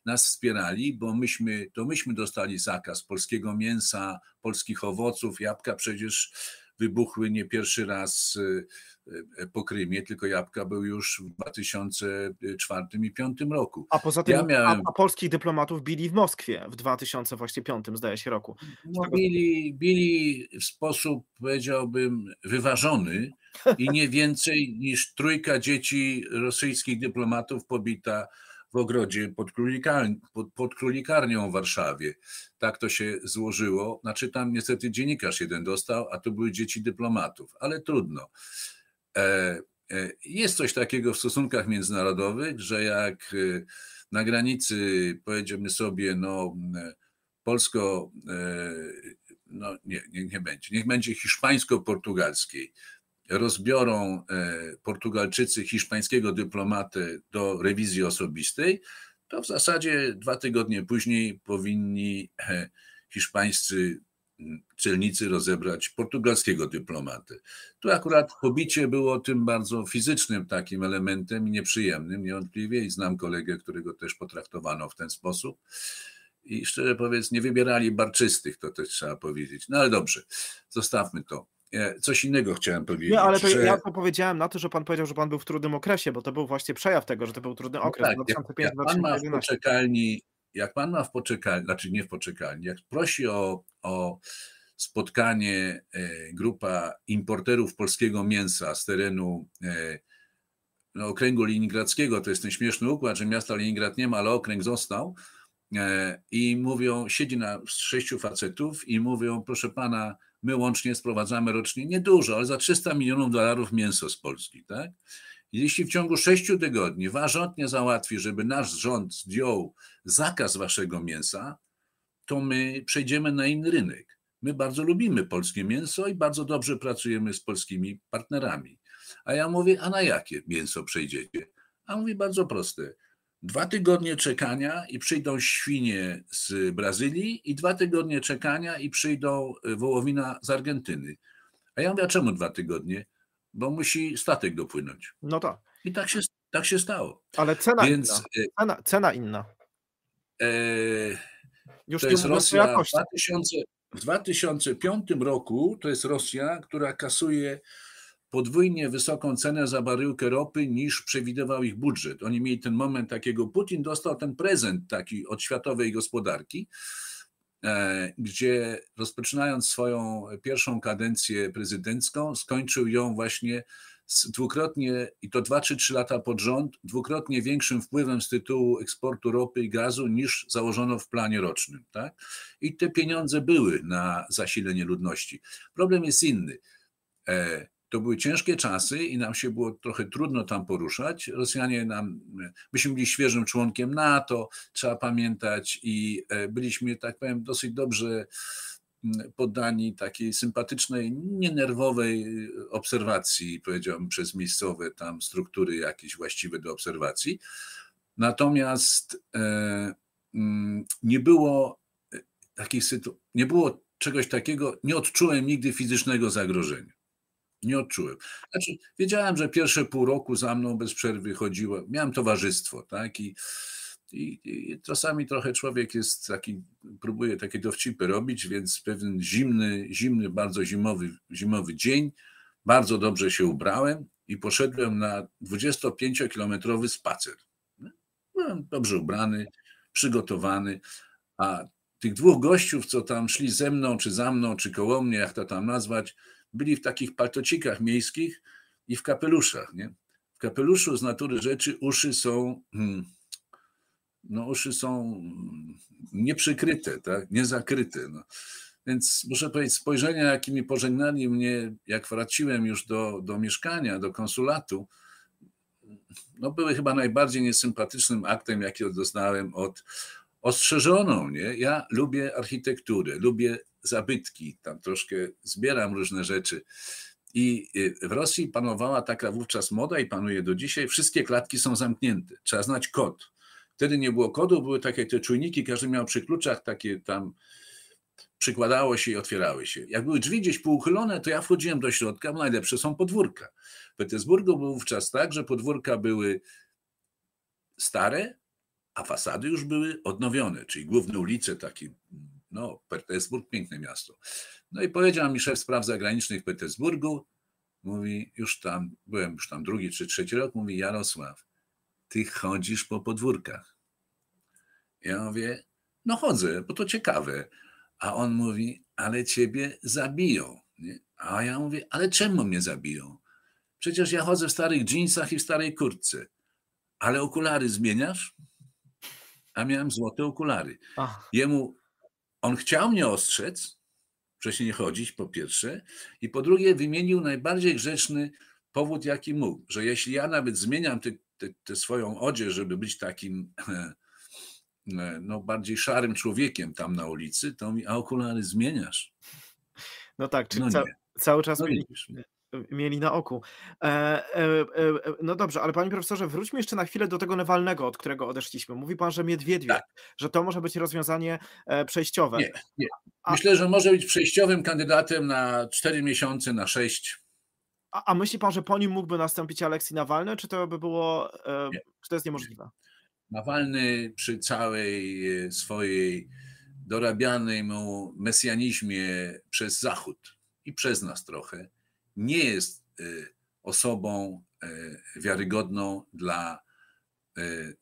nas wspierali, bo myśmy, to myśmy dostali zakaz polskiego mięsa, polskich owoców, jabłka przecież wybuchły nie pierwszy raz e, e, po Krymie, tylko jabłka były już w 2004 i 2005 roku. A poza tym ja miałem... a, a polskich dyplomatów bili w Moskwie w 2005 zdaje się roku. No, bili, bili w sposób powiedziałbym wyważony i nie więcej niż trójka dzieci rosyjskich dyplomatów pobita w ogrodzie pod, pod, pod królikarnią w Warszawie. Tak to się złożyło. Znaczy tam niestety dziennikarz jeden dostał, a to były dzieci dyplomatów, ale trudno. E, e, jest coś takiego w stosunkach międzynarodowych, że jak e, na granicy powiedzmy sobie, no Polsko, e, no nie, nie będzie, niech będzie hiszpańsko-portugalskiej rozbiorą e, Portugalczycy hiszpańskiego dyplomaty do rewizji osobistej, to w zasadzie dwa tygodnie później powinni e, hiszpańscy celnicy rozebrać portugalskiego dyplomaty. Tu akurat pobicie było tym bardzo fizycznym takim elementem nieprzyjemnym niewątpliwie i znam kolegę, którego też potraktowano w ten sposób. I szczerze powiedz, nie wybierali barczystych, to też trzeba powiedzieć. No ale dobrze, zostawmy to. E, coś innego chciałem powiedzieć. Nie, ale to że... ja to powiedziałem na to, że pan powiedział, że pan był w trudnym okresie, bo to był właśnie przejaw tego, że to był trudny no okres. No tak, jak, jak, pan ma w poczekalni, jak pan ma w poczekalni, znaczy nie w poczekalni, jak prosi o, o spotkanie e, grupa importerów polskiego mięsa z terenu e, no, okręgu leningradzkiego, to jest ten śmieszny układ, że miasta Leningrad nie ma, ale okręg został i mówią, siedzi na sześciu facetów i mówią, proszę pana, my łącznie sprowadzamy rocznie niedużo, ale za 300 milionów dolarów mięso z Polski, tak? jeśli w ciągu 6 tygodni wasz rząd nie załatwi, żeby nasz rząd zdjął zakaz waszego mięsa, to my przejdziemy na inny rynek. My bardzo lubimy polskie mięso i bardzo dobrze pracujemy z polskimi partnerami. A ja mówię, a na jakie mięso przejdziecie? A mówi bardzo proste. Dwa tygodnie czekania i przyjdą świnie z Brazylii, i dwa tygodnie czekania i przyjdą e, wołowina z Argentyny. A ja mówię, a czemu dwa tygodnie? Bo musi statek dopłynąć. No to tak. I tak się, tak się stało. Ale cena Więc, inna. E, cena, cena inna. E, Już to jest Rosja. W 2000, w 2005 roku to jest Rosja, która kasuje podwójnie wysoką cenę za baryłkę ropy niż przewidywał ich budżet. Oni mieli ten moment takiego, Putin dostał ten prezent taki od światowej gospodarki, e, gdzie rozpoczynając swoją pierwszą kadencję prezydencką, skończył ją właśnie dwukrotnie, i to 2 czy 3 lata pod rząd, dwukrotnie większym wpływem z tytułu eksportu ropy i gazu niż założono w planie rocznym. Tak? I te pieniądze były na zasilenie ludności. Problem jest inny. E, to były ciężkie czasy i nam się było trochę trudno tam poruszać. Rosjanie nam, myśmy byli świeżym członkiem NATO, trzeba pamiętać, i e, byliśmy, tak powiem, dosyć dobrze mm, poddani takiej sympatycznej, nienerwowej e, obserwacji, powiedziałbym, przez miejscowe tam struktury jakieś właściwe do obserwacji. Natomiast e, mm, nie było takich sytuacji, nie było czegoś takiego, nie odczułem nigdy fizycznego zagrożenia. Nie odczułem. Znaczy, wiedziałem, że pierwsze pół roku za mną bez przerwy chodziło. Miałem towarzystwo, tak? I, i, I, czasami trochę człowiek jest taki, próbuje takie dowcipy robić, więc pewien zimny, zimny, bardzo zimowy, zimowy dzień, bardzo dobrze się ubrałem i poszedłem na 25-kilometrowy spacer. Byłem dobrze ubrany, przygotowany, a tych dwóch gościów, co tam szli ze mną, czy za mną, czy koło mnie, jak to tam nazwać, byli w takich paltocikach miejskich i w kapeluszach. Nie? W kapeluszu z natury rzeczy uszy są, hmm, no uszy są hmm, nieprzykryte, tak? niezakryte. No. Więc muszę powiedzieć, spojrzenia, jakimi pożegnali mnie, jak wróciłem już do, do mieszkania, do konsulatu, no były chyba najbardziej niesympatycznym aktem, jaki doznałem od ostrzeżoną. Nie? Ja lubię architekturę, lubię zabytki, tam troszkę zbieram różne rzeczy. I y, w Rosji panowała taka wówczas moda i panuje do dzisiaj. Wszystkie klatki są zamknięte. Trzeba znać kod. Wtedy nie było kodu, były takie te czujniki, każdy miał przy kluczach takie tam przykładało się i otwierały się. Jak były drzwi gdzieś półchylone, to ja wchodziłem do środka, bo najlepsze są podwórka. W Petersburgu był wówczas tak, że podwórka były stare, a fasady już były odnowione, czyli główne ulice, takie no, Petersburg, piękne miasto. No i powiedział mi szef spraw zagranicznych w Petersburgu, mówi, już tam, byłem już tam drugi czy trzeci rok, mówi Jarosław, ty chodzisz po podwórkach. Ja mówię, no chodzę, bo to ciekawe. A on mówi, ale ciebie zabiją. Nie? A ja mówię, ale czemu mnie zabiją? Przecież ja chodzę w starych dżinsach i w starej kurtce. Ale okulary zmieniasz? A miałem złote okulary. Ach. Jemu on chciał mnie ostrzec, wcześniej nie chodzić, po pierwsze, i po drugie wymienił najbardziej grzeczny powód, jaki mógł, że jeśli ja nawet zmieniam tę swoją odzież, żeby być takim no, bardziej szarym człowiekiem tam na ulicy, to mi, a okulary zmieniasz. No tak, czyli no ca cały czas no mieliśmy, mieli na oku. E, e, e, e, no dobrze, ale panie profesorze, wróćmy jeszcze na chwilę do tego Nawalnego, od którego odeszliśmy. Mówi pan, że Miedwiedwie, tak. że to może być rozwiązanie e, przejściowe. Nie, nie. Myślę, że może być przejściowym kandydatem na 4 miesiące, na 6. A, a myśli pan, że po nim mógłby nastąpić Aleksji Nawalny, czy to by było, e, czy to jest niemożliwe? Nawalny przy całej swojej dorabianej mu mesjanizmie przez Zachód i przez nas trochę, nie jest y, osobą y, wiarygodną dla y,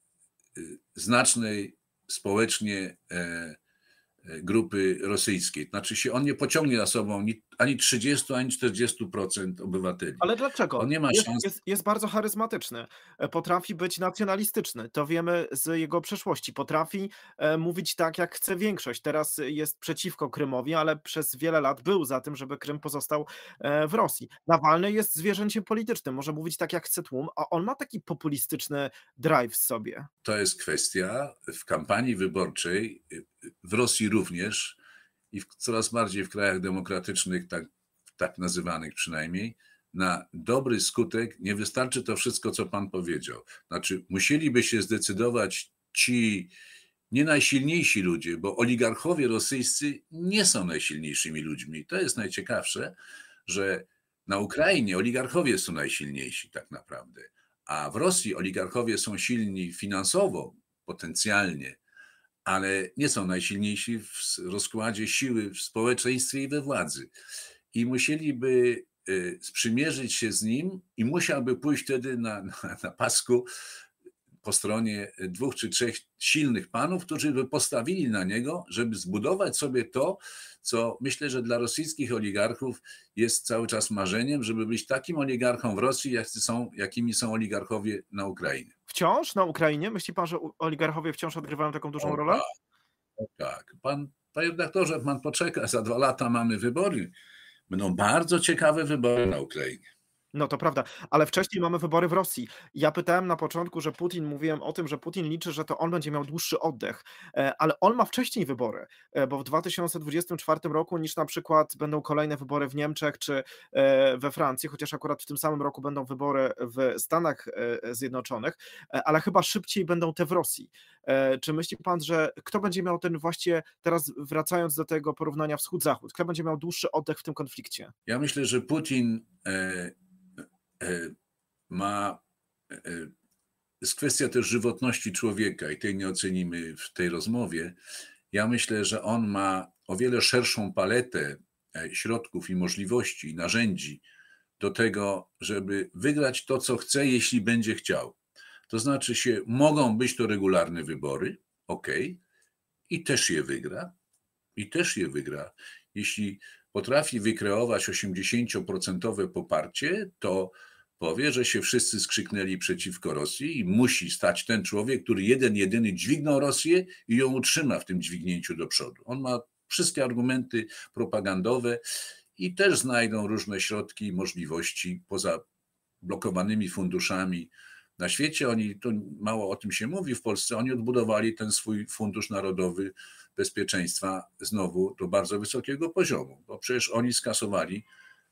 znacznej społecznie e, e, grupy rosyjskiej. Znaczy się on nie pociągnie za sobą ani 30, ani 40% obywateli. Ale dlaczego? On nie ma jest, szans. Jest, jest, bardzo charyzmatyczny. E, potrafi być nacjonalistyczny. To wiemy z jego przeszłości. Potrafi e, mówić tak, jak chce większość. Teraz jest przeciwko Krymowi, ale przez wiele lat był za tym, żeby Krym pozostał e, w Rosji. Nawalny jest zwierzęciem politycznym. Może mówić tak, jak chce tłum, a on ma taki populistyczny drive w sobie. To jest kwestia w kampanii wyborczej, w Rosji również i w, coraz bardziej w krajach demokratycznych, tak, tak nazywanych przynajmniej, na dobry skutek nie wystarczy to wszystko, co Pan powiedział. Znaczy, musieliby się zdecydować ci nie najsilniejsi ludzie, bo oligarchowie rosyjscy nie są najsilniejszymi ludźmi. To jest najciekawsze, że na Ukrainie oligarchowie są najsilniejsi tak naprawdę, a w Rosji oligarchowie są silni finansowo, potencjalnie, ale nie są najsilniejsi w rozkładzie siły w społeczeństwie i we władzy. I musieliby y, sprzymierzyć się z nim i musiałby pójść wtedy na, na, na pasku po stronie e, dwóch czy trzech silnych panów, którzy by postawili na niego, żeby zbudować sobie to, co myślę, że dla rosyjskich oligarchów jest cały czas marzeniem, żeby być takim oligarchą w Rosji, jak są, jakimi są oligarchowie na Ukrainie. Wciąż na Ukrainie? Myśli pan, że oligarchowie wciąż odgrywają taką dużą o, rolę? Tak, tak. Pan, panie redaktorze, pan poczeka, za dwa lata mamy wybory. Będą bardzo ciekawe wybory na Ukrainie. No to prawda, ale wcześniej mamy wybory w Rosji. Ja pytałem na początku, że Putin, mówiłem o tym, że Putin liczy, że to on będzie miał dłuższy oddech, e, ale on ma wcześniej wybory, e, bo w 2024 roku niż na przykład będą kolejne wybory w Niemczech czy e, we Francji, chociaż akurat w tym samym roku będą wybory w Stanach Zjednoczonych, ale chyba szybciej będą te w Rosji. Czy myśli pan, że kto będzie miał ten właśnie, teraz wracając do tego porównania wschód-zachód, kto będzie miał dłuższy oddech w tym konflikcie? Ja myślę, że Putin E, ma e, e, jest kwestia też żywotności człowieka i tej nie ocenimy w tej rozmowie. Ja myślę, że on ma o wiele szerszą paletę środków i możliwości i narzędzi do tego, żeby wygrać to, co chce, jeśli będzie chciał. To znaczy się, mogą być to regularne wybory, ok, i też je wygra, i też je wygra. Jeśli potrafi wykreować 80% poparcie, to powie, że się wszyscy skrzyknęli przeciwko Rosji i musi stać ten człowiek, który jeden jedyny dźwignął Rosję i ją utrzyma w tym dźwignięciu do przodu. On ma wszystkie argumenty propagandowe i też znajdą różne środki i możliwości poza blokowanymi funduszami na świecie. Oni, to mało o tym się mówi w Polsce, oni odbudowali ten swój fundusz narodowy bezpieczeństwa znowu do bardzo wysokiego poziomu, bo przecież oni skasowali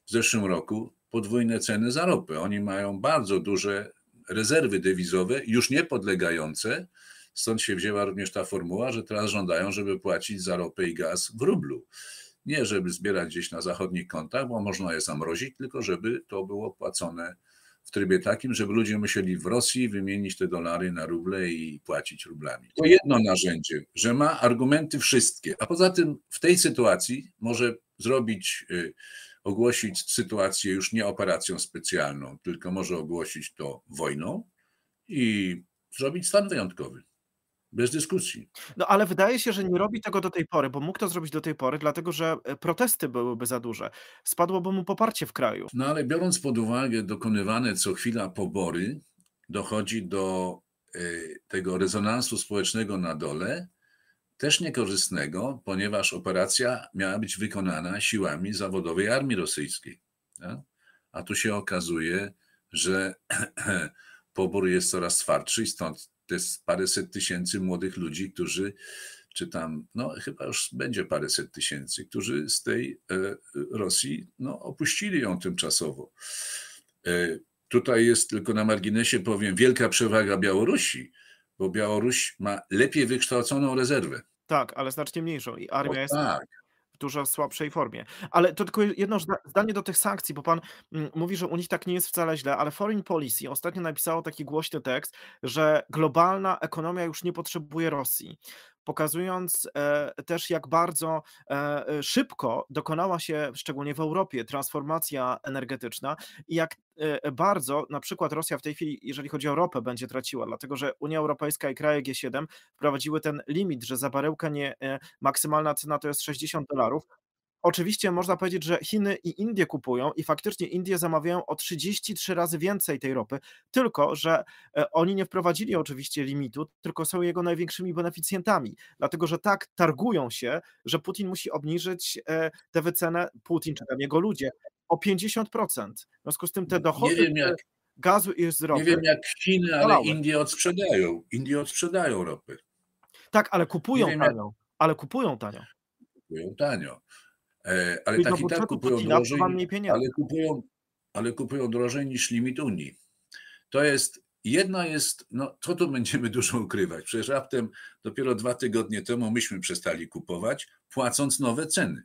w zeszłym roku podwójne ceny za ropę. Oni mają bardzo duże rezerwy dewizowe, już nie podlegające. Stąd się wzięła również ta formuła, że teraz żądają, żeby płacić za ropę i gaz w rublu. Nie, żeby zbierać gdzieś na zachodnich kontach, bo można je zamrozić, tylko żeby to było płacone w trybie takim, żeby ludzie musieli w Rosji wymienić te dolary na ruble i płacić rublami. To jedno narzędzie, że ma argumenty wszystkie. A poza tym w tej sytuacji może zrobić y, ogłosić sytuację już nie operacją specjalną, tylko może ogłosić to wojną i zrobić stan wyjątkowy. Bez dyskusji. No ale wydaje się, że nie robi tego do tej pory, bo mógł to zrobić do tej pory, dlatego że e, protesty byłyby za duże. Spadłoby mu poparcie w kraju. No ale biorąc pod uwagę dokonywane co chwila pobory, dochodzi do y, tego rezonansu społecznego na dole, też niekorzystnego, ponieważ operacja miała być wykonana siłami zawodowej armii rosyjskiej. A tu się okazuje, że pobór jest coraz twardszy i stąd te paręset tysięcy młodych ludzi, którzy, czy tam, no chyba już będzie paręset tysięcy, którzy z tej e, Rosji no, opuścili ją tymczasowo. E, tutaj jest tylko na marginesie powiem wielka przewaga Białorusi, bo Białoruś ma lepiej wykształconą rezerwę. Tak, ale znacznie mniejszą i armia jest tak. w dużo słabszej formie. Ale to tylko jedno zdanie do tych sankcji, bo pan mm, mówi, że u nich tak nie jest wcale źle, ale Foreign Policy ostatnio napisało taki głośny tekst, że globalna ekonomia już nie potrzebuje Rosji pokazując e, też, jak bardzo e, y, szybko dokonała się, szczególnie w Europie, transformacja energetyczna i jak e, bardzo na przykład Rosja w tej chwili, jeżeli chodzi o ropę, będzie traciła, dlatego że Unia Europejska i kraje G7 wprowadziły ten limit, że za baryłkę nie, maksymalna cena to jest 60 dolarów, Oczywiście można powiedzieć, że Chiny i Indie kupują i faktycznie Indie zamawiają o 33 razy więcej tej ropy, tylko że e, oni nie wprowadzili oczywiście limitu, tylko są jego największymi beneficjentami, dlatego że tak targują się, że Putin musi obniżyć e, tę wycenę, Putin czy tam jego ludzie, o 50%. W związku z tym te dochody... Nie wiem jak, gazu i z ropy... Nie wiem jak Chiny, ale dolały. Indie odsprzedają. Indie odsprzedają ropy. Tak, ale kupują tanio. Jak... Ale kupują tanio. Kupują tanio. E, ale Czyli tak i tak kupują drożej, ale kupują, ale kupują drożej niż limit Unii. To jest, jedna jest, no co tu będziemy dużo ukrywać? Przecież raptem dopiero dwa tygodnie temu myśmy przestali kupować, płacąc nowe ceny.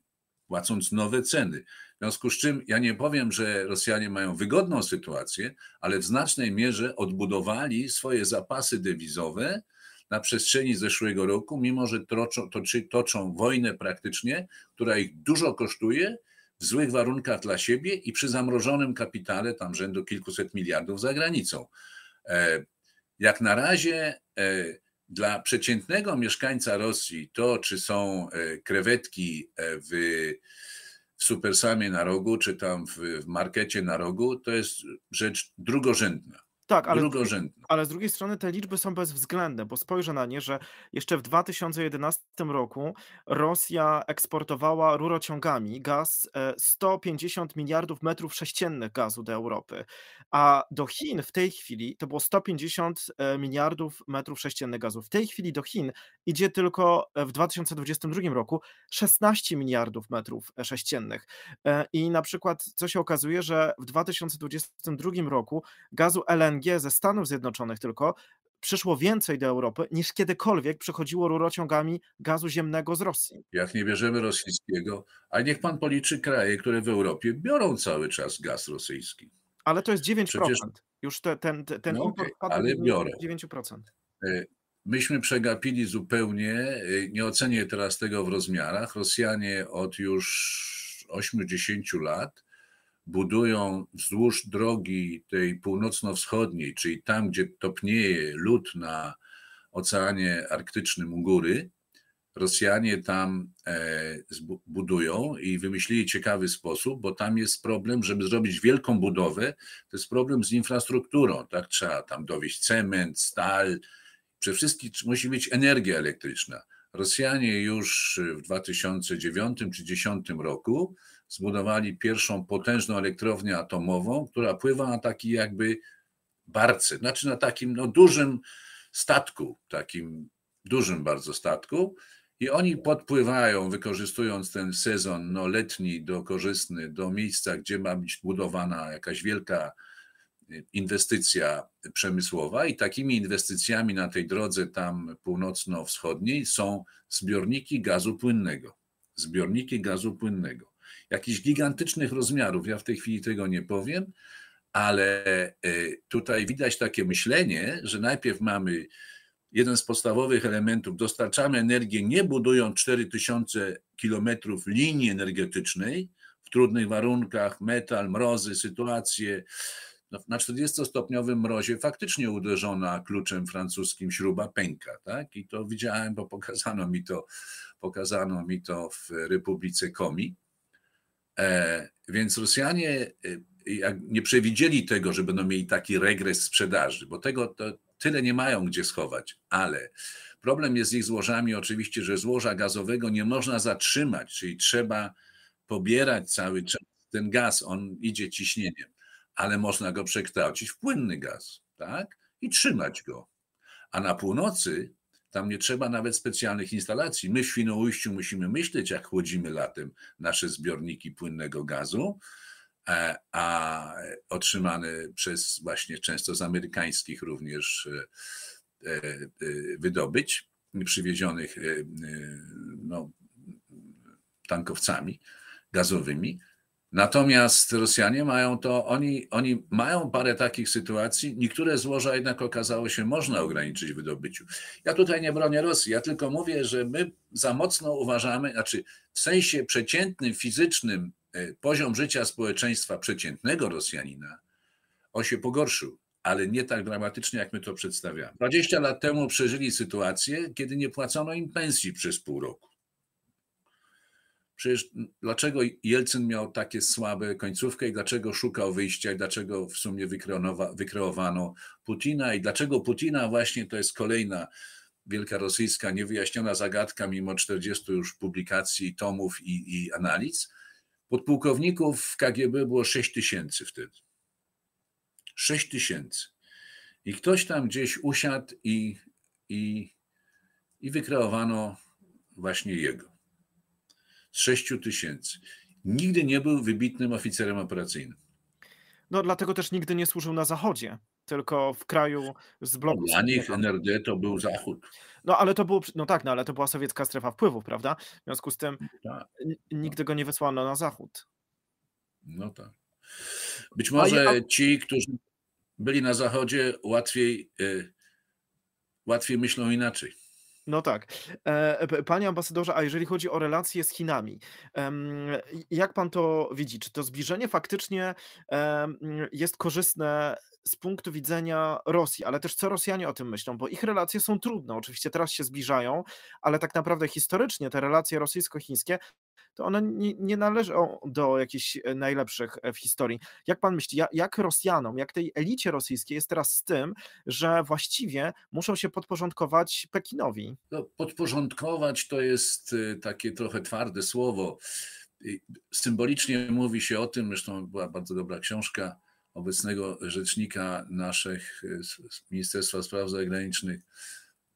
Płacąc nowe ceny. W związku z czym ja nie powiem, że Rosjanie mają wygodną sytuację, ale w znacznej mierze odbudowali swoje zapasy dewizowe, na przestrzeni zeszłego roku, mimo że toczą, toczy, toczą wojnę praktycznie, która ich dużo kosztuje, w złych warunkach dla siebie i przy zamrożonym kapitale tam rzędu kilkuset miliardów za granicą. E, jak na razie e, dla przeciętnego mieszkańca Rosji to, czy są e, krewetki w, w supersamie na rogu, czy tam w, w markecie na rogu, to jest rzecz drugorzędna. Tak, ale ale z drugiej strony te liczby są bezwzględne, bo spojrzę na nie, że jeszcze w 2011 roku Rosja eksportowała rurociągami gaz 150 e, miliardów metrów sześciennych gazu do Europy, a do Chin w tej chwili to było 150 e, miliardów metrów sześciennych gazu. W tej chwili do Chin idzie tylko e, w 2022 roku 16 miliardów metrów sześciennych. I na przykład co się okazuje, że w 2022 roku gazu LNG ze Stanów Zjednoczonych Zjednoczonych tylko, przyszło więcej do Europy niż kiedykolwiek przychodziło rurociągami gazu ziemnego z Rosji. Jak nie bierzemy rosyjskiego, a niech pan policzy kraje, które w Europie biorą cały czas gaz rosyjski. Ale to jest 9%. Przecież... Już te, ten, ten no import okay, ale 9%. E, myśmy przegapili zupełnie, e, nie ocenię teraz tego w rozmiarach, Rosjanie od już 80 lat budują wzdłuż drogi tej północno-wschodniej, czyli tam, gdzie topnieje lód na Oceanie Arktycznym u góry, Rosjanie tam e, budują i wymyślili ciekawy sposób, bo tam jest problem, żeby zrobić wielką budowę, to jest problem z infrastrukturą, tak? Trzeba tam dowieść cement, stal, przede wszystkim musi być energia elektryczna. Rosjanie już w 2009 czy 2010 roku zbudowali pierwszą potężną elektrownię atomową, która pływa na takiej jakby barce, znaczy na takim no, dużym statku, takim dużym bardzo statku. I oni podpływają, wykorzystując ten sezon no, letni do korzystny, do miejsca, gdzie ma być budowana jakaś wielka y, inwestycja przemysłowa i takimi inwestycjami na tej drodze tam północno-wschodniej są zbiorniki gazu płynnego. Zbiorniki gazu płynnego jakichś gigantycznych rozmiarów. Ja w tej chwili tego nie powiem, ale e, tutaj widać takie myślenie, że najpierw mamy jeden z podstawowych elementów, dostarczamy energię nie budując 4000 kilometrów linii energetycznej w trudnych warunkach, metal, mrozy, sytuacje. No, na 40-stopniowym mrozie faktycznie uderzona kluczem francuskim śruba pęka, tak? I to widziałem, bo pokazano mi to, pokazano mi to w Republice Komi. E, więc Rosjanie e, nie przewidzieli tego, że będą mieli taki regres sprzedaży, bo tego to tyle nie mają gdzie schować, ale problem jest z ich złożami oczywiście, że złoża gazowego nie można zatrzymać, czyli trzeba pobierać cały czas ten gaz, on idzie ciśnieniem, ale można go przekształcić w płynny gaz, tak? I trzymać go. A na północy tam nie trzeba nawet specjalnych instalacji. My w Świnoujściu musimy myśleć, jak chłodzimy latem nasze zbiorniki płynnego gazu, e, a otrzymany przez właśnie często z amerykańskich również e, e, wydobyć, przywiezionych no, tankowcami gazowymi, Natomiast Rosjanie mają to, oni, oni mają parę takich sytuacji, niektóre złoża jednak okazało się można ograniczyć w wydobyciu. Ja tutaj nie bronię Rosji, ja tylko mówię, że my za mocno uważamy, znaczy w sensie przeciętnym, fizycznym e, poziom życia społeczeństwa przeciętnego Rosjanina, on się pogorszył ale nie tak dramatycznie, jak my to przedstawiamy. 20 lat temu przeżyli sytuację, kiedy nie płacono im pensji przez pół roku. Przecież dlaczego Jelcyn miał takie słabe końcówkę i dlaczego szukał wyjścia i dlaczego w sumie wykreowano Putina i dlaczego Putina właśnie to jest kolejna wielka rosyjska niewyjaśniona zagadka mimo 40 już publikacji, tomów i, i analiz. Podpułkowników w KGB było 6 tysięcy wtedy. 6 tysięcy. I ktoś tam gdzieś usiadł i, i, i wykreowano właśnie jego z 6 tysięcy. Nigdy nie był wybitnym oficerem operacyjnym. No dlatego też nigdy nie służył na Zachodzie, tylko w kraju z bloku. dla nich NRD to był Zachód. No ale to było, no tak, no ale to była sowiecka strefa wpływów, prawda? W związku z tym no tak. No. nigdy go nie wysłano na Zachód. No tak. Być no może ci, którzy byli na Zachodzie, łatwiej, y, łatwiej myślą inaczej. No tak. E, panie ambasadorze, a jeżeli chodzi o relacje z Chinami, jak pan to widzi? Czy to zbliżenie faktycznie jest korzystne z punktu widzenia Rosji, ale też co Rosjanie o tym myślą, bo ich relacje są trudne. Oczywiście teraz się zbliżają, ale tak naprawdę historycznie te relacje rosyjsko-chińskie to one nie, nie, należą do jakichś e, najlepszych e, w historii. Jak pan myśli, jak Rosjanom, jak tej elicie rosyjskiej jest teraz z tym, że właściwie muszą się podporządkować Pekinowi? No, podporządkować to jest e, takie trochę twarde słowo. Symbolicznie mówi się o tym, zresztą była bardzo dobra książka obecnego rzecznika naszych e, Ministerstwa Spraw Zagranicznych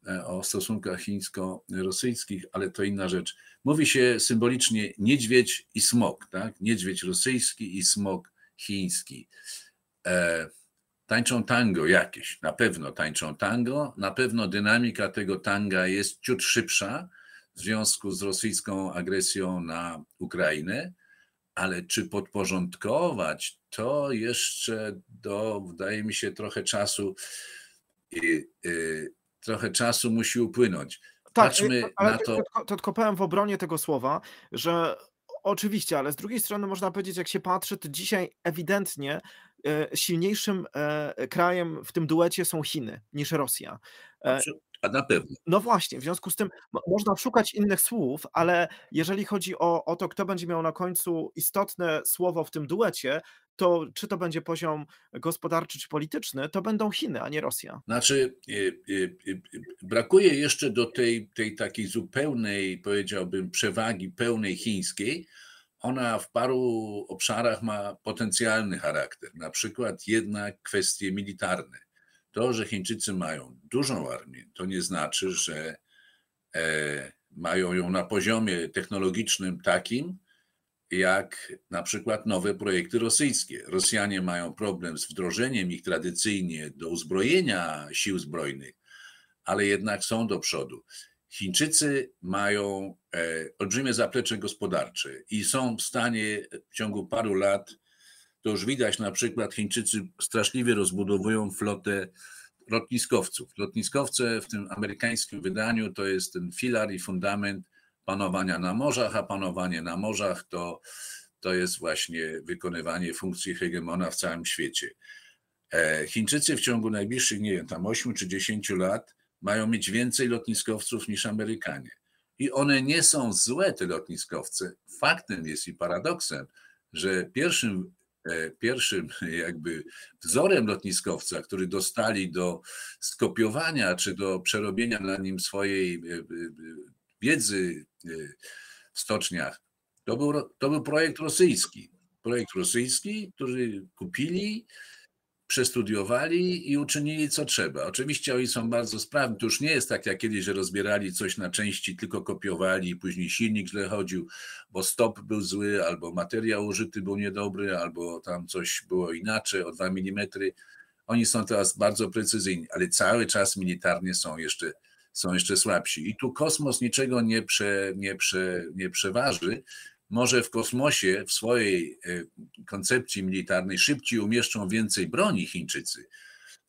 e, o stosunkach chińsko-rosyjskich, ale to inna rzecz. Mówi się symbolicznie niedźwiedź i smok, tak? Niedźwiedź rosyjski i smok chiński. E, tańczą tango jakieś, na pewno tańczą tango, na pewno dynamika tego tanga jest ciut szybsza w związku z rosyjską agresją na Ukrainę ale czy podporządkować, to jeszcze do, wydaje mi się, trochę czasu, i y, trochę czasu musi upłynąć. Tak, y, Patrzmy ale na to. To, to w obronie tego słowa, że oczywiście, ale z drugiej strony można powiedzieć, jak się patrzy, to dzisiaj ewidentnie y, silniejszym e, krajem w tym duecie są Chiny niż Rosja. E, a na pewno. No właśnie, w związku z tym można szukać innych słów, ale jeżeli chodzi o, o to, kto będzie miał na końcu istotne słowo w tym duecie, to czy to będzie poziom gospodarczy czy polityczny, to będą Chiny, a nie Rosja. Znaczy, y, y, y, brakuje jeszcze do tej, tej takiej zupełnej, powiedziałbym, przewagi pełnej chińskiej. Ona w paru obszarach ma potencjalny charakter, na przykład jednak kwestie militarne to, że Chińczycy mają dużą armię, to nie znaczy, że e, mają ją na poziomie technologicznym takim, jak na przykład nowe projekty rosyjskie. Rosjanie mają problem z wdrożeniem ich tradycyjnie do uzbrojenia sił zbrojnych, ale jednak są do przodu. Chińczycy mają e, olbrzymie zaplecze gospodarcze i są w stanie w ciągu paru lat to już widać na przykład Chińczycy straszliwie rozbudowują flotę lotniskowców. Lotniskowce w tym amerykańskim wydaniu to jest ten filar i fundament panowania na morzach, a panowanie na morzach to, to jest właśnie wykonywanie funkcji hegemona w całym świecie. E, Chińczycy w ciągu najbliższych, nie wiem, tam 8 czy 10 lat mają mieć więcej lotniskowców niż Amerykanie. I one nie są złe, te lotniskowce. Faktem jest i paradoksem, że pierwszym E, pierwszym jakby wzorem lotniskowca, który dostali do skopiowania czy do przerobienia na nim swojej e, e, wiedzy w stoczniach, to był, to był projekt rosyjski. Projekt rosyjski, który kupili, przestudiowali i uczynili co trzeba. Oczywiście oni są bardzo sprawni. To już nie jest tak jak kiedyś, że rozbierali coś na części, tylko kopiowali i później silnik źle chodził, bo stop był zły, albo materiał użyty był niedobry, albo tam coś było inaczej o 2 mm. Oni są teraz bardzo precyzyjni, ale cały czas militarnie są jeszcze, są jeszcze słabsi. I tu kosmos niczego nie, prze, nie, prze, nie przeważy, może w kosmosie w swojej e, koncepcji militarnej szybciej umieszczą więcej broni Chińczycy,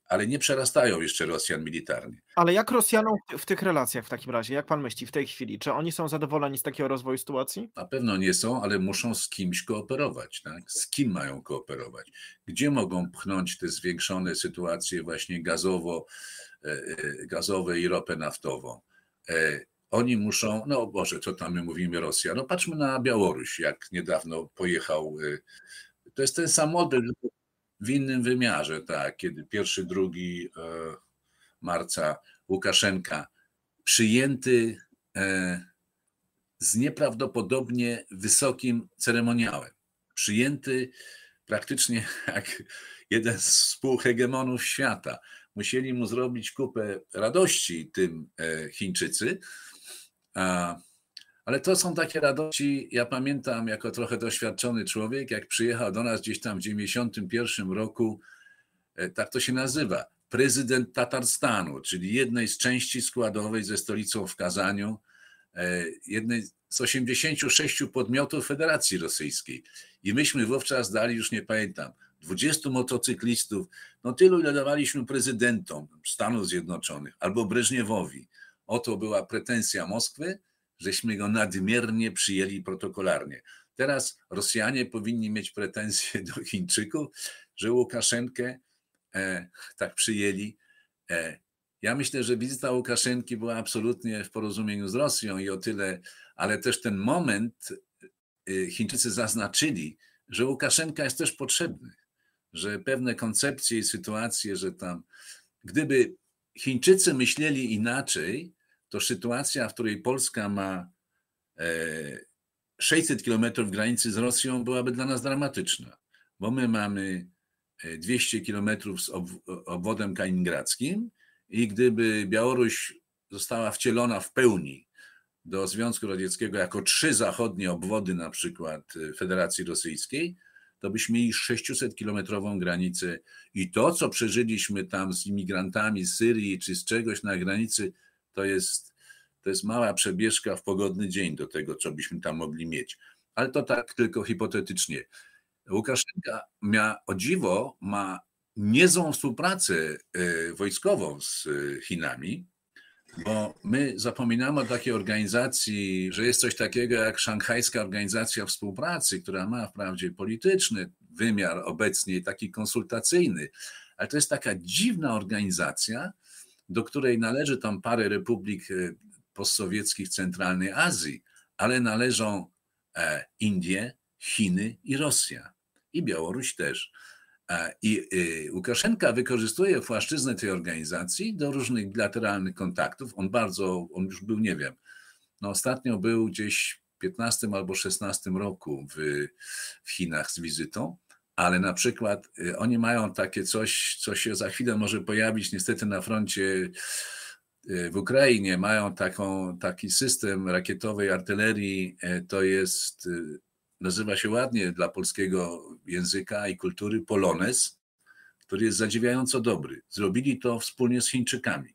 ale nie przerastają jeszcze Rosjan militarnie. Ale jak Rosjanom w tych relacjach w takim razie, jak pan myśli w tej chwili, czy oni są zadowoleni z takiego rozwoju sytuacji? Na pewno nie są, ale muszą z kimś kooperować. Tak? Z kim mają kooperować? Gdzie mogą pchnąć te zwiększone sytuacje właśnie gazowo, e, e, gazowe i ropę naftową? oni muszą, no Boże, co tam my mówimy Rosja, no patrzmy na Białoruś, jak niedawno pojechał, y, to jest ten sam model w innym wymiarze, tak, kiedy pierwszy, drugi e, marca Łukaszenka przyjęty e, z nieprawdopodobnie wysokim ceremoniałem, przyjęty praktycznie jak jeden z współhegemonów świata. Musieli mu zrobić kupę radości tym e, Chińczycy, ale to są takie radości. Ja pamiętam, jako trochę doświadczony człowiek, jak przyjechał do nas gdzieś tam w 91 roku, e, tak to się nazywa, prezydent Tatarstanu, czyli jednej z części składowej ze stolicą w Kazaniu, e, jednej z 86 podmiotów Federacji Rosyjskiej. I myśmy wówczas dali, już nie pamiętam, 20 motocyklistów, no tylu, ile dawaliśmy prezydentom Stanów Zjednoczonych albo Breżniewowi. Oto była pretensja Moskwy, żeśmy go nadmiernie przyjęli protokolarnie. Teraz Rosjanie powinni mieć pretensje do Chińczyków, że Łukaszenkę e, tak przyjęli. E, ja myślę, że wizyta Łukaszenki była absolutnie w porozumieniu z Rosją i o tyle, ale też ten moment e, Chińczycy zaznaczyli, że Łukaszenka jest też potrzebny, że pewne koncepcje i sytuacje, że tam, gdyby Chińczycy myśleli inaczej, to sytuacja, w której Polska ma 600 e, kilometrów granicy z Rosją, byłaby dla nas dramatyczna, bo my mamy 200 e, kilometrów z e, obwodem kaliningradzkim i gdyby Białoruś została wcielona w pełni do Związku Radzieckiego jako trzy zachodnie obwody na przykład Federacji Rosyjskiej, to byśmy mieli 600-kilometrową granicę i to, co przeżyliśmy tam z imigrantami z Syrii czy z czegoś na granicy to jest, to jest mała przebieżka w pogodny dzień do tego, co byśmy tam mogli mieć. Ale to tak tylko hipotetycznie. Łukaszenka mia, o dziwo ma niezłą współpracę e, wojskową z e, Chinami, bo my zapominamy o takiej organizacji, że jest coś takiego jak Szanghajska Organizacja Współpracy, która ma wprawdzie polityczny wymiar obecnie, taki konsultacyjny, ale to jest taka dziwna organizacja, do której należy tam parę republik y, postsowieckich Centralnej Azji, ale należą e, Indie, Chiny i Rosja. I Białoruś też. E, I y, Łukaszenka wykorzystuje płaszczyznę tej organizacji do różnych bilateralnych kontaktów. On bardzo, on już był, nie wiem, no ostatnio był gdzieś w 15 albo 16 roku w, w Chinach z wizytą ale na przykład y, oni mają takie coś, co się za chwilę może pojawić niestety na froncie y, w Ukrainie. Mają taką, taki system rakietowej artylerii, e, to jest, y, nazywa się ładnie dla polskiego języka i kultury Polones, który jest zadziwiająco dobry. Zrobili to wspólnie z Chińczykami.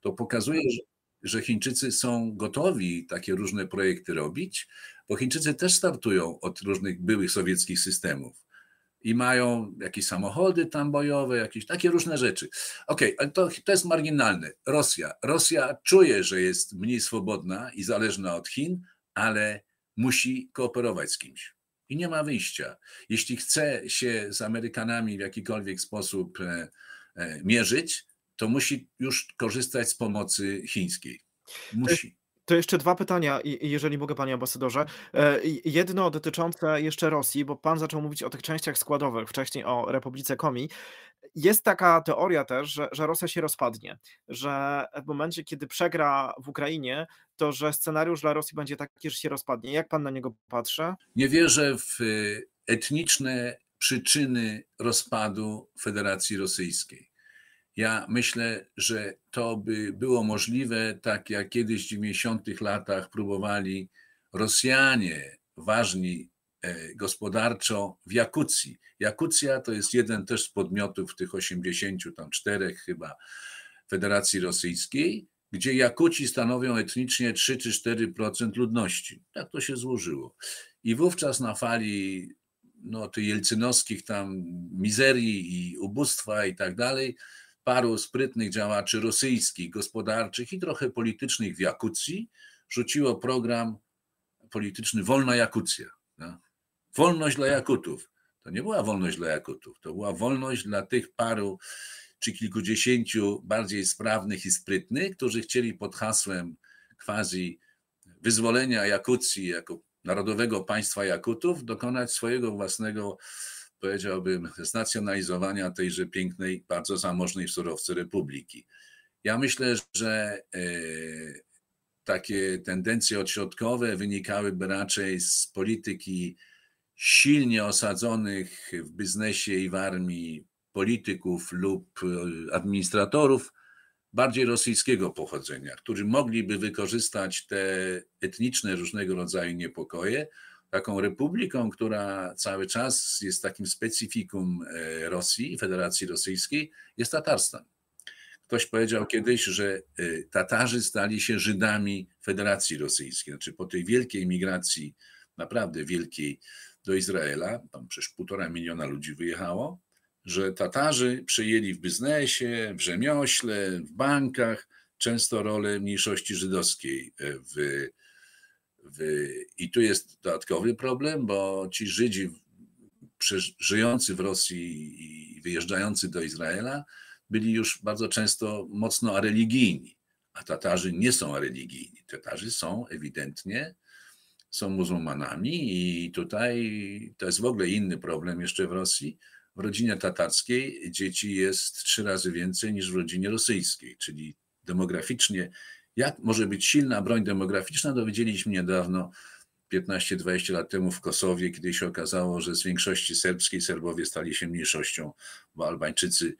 To pokazuje, tak. że że Chińczycy są gotowi takie różne projekty robić, bo Chińczycy też startują od różnych byłych sowieckich systemów i mają jakieś samochody tam bojowe, jakieś takie różne rzeczy. Okej, okay, ale to, to jest marginalne. Rosja. Rosja czuje, że jest mniej swobodna i zależna od Chin, ale musi kooperować z kimś. I nie ma wyjścia. Jeśli chce się z Amerykanami w jakikolwiek sposób e, e, mierzyć, to musi już korzystać z pomocy chińskiej. Musi. To jeszcze dwa pytania, jeżeli mogę, panie ambasadorze. E, jedno dotyczące jeszcze Rosji, bo pan zaczął mówić o tych częściach składowych, wcześniej o Republice Komi. Jest taka teoria też, że, że Rosja się rozpadnie, że w momencie, kiedy przegra w Ukrainie, to że scenariusz dla Rosji będzie taki, że się rozpadnie. Jak pan na niego patrzy? Nie wierzę w e, etniczne przyczyny rozpadu Federacji Rosyjskiej. Ja myślę, że to by było możliwe, tak jak kiedyś w 90. latach próbowali Rosjanie, ważni e, gospodarczo w Jakucji. Jakucja to jest jeden też z podmiotów tych 84 chyba Federacji Rosyjskiej, gdzie Jakuci stanowią etnicznie 3 czy 4% ludności. Tak to się złożyło. I wówczas na fali no, tych jelcynowskich tam mizerii i ubóstwa i tak dalej, paru sprytnych działaczy rosyjskich, gospodarczych i trochę politycznych w Jakucji rzuciło program polityczny Wolna Jakucja. No? Wolność dla Jakutów. To nie była wolność dla Jakutów, to była wolność dla tych paru czy kilkudziesięciu bardziej sprawnych i sprytnych, którzy chcieli pod hasłem quasi wyzwolenia Jakucji jako narodowego państwa Jakutów dokonać swojego własnego powiedziałbym, znacjonalizowania tejże pięknej, bardzo zamożnej w surowce republiki. Ja myślę, że e, takie tendencje odśrodkowe wynikałyby raczej z polityki silnie osadzonych w biznesie i w armii polityków lub e, administratorów bardziej rosyjskiego pochodzenia, którzy mogliby wykorzystać te etniczne różnego rodzaju niepokoje taką republiką, która cały czas jest takim specyfikum e, Rosji, Federacji Rosyjskiej, jest Tatarstan. Ktoś powiedział kiedyś, że e, Tatarzy stali się Żydami Federacji Rosyjskiej. Znaczy po tej wielkiej migracji, naprawdę wielkiej do Izraela, tam przecież półtora miliona ludzi wyjechało, że Tatarzy przejęli w biznesie, w rzemiośle, w bankach często rolę mniejszości żydowskiej e, w, i tu jest dodatkowy problem, bo ci Żydzi żyjący w Rosji i wyjeżdżający do Izraela byli już bardzo często mocno religijni, a Tatarzy nie są religijni. Tatarzy są ewidentnie są muzułmanami i tutaj to jest w ogóle inny problem jeszcze w Rosji. W rodzinie tatarskiej dzieci jest trzy razy więcej niż w rodzinie rosyjskiej, czyli demograficznie jak może być silna broń demograficzna? Dowiedzieliśmy niedawno, 15-20 lat temu w Kosowie, kiedy się okazało, że z większości serbskiej Serbowie stali się mniejszością, bo Albańczycy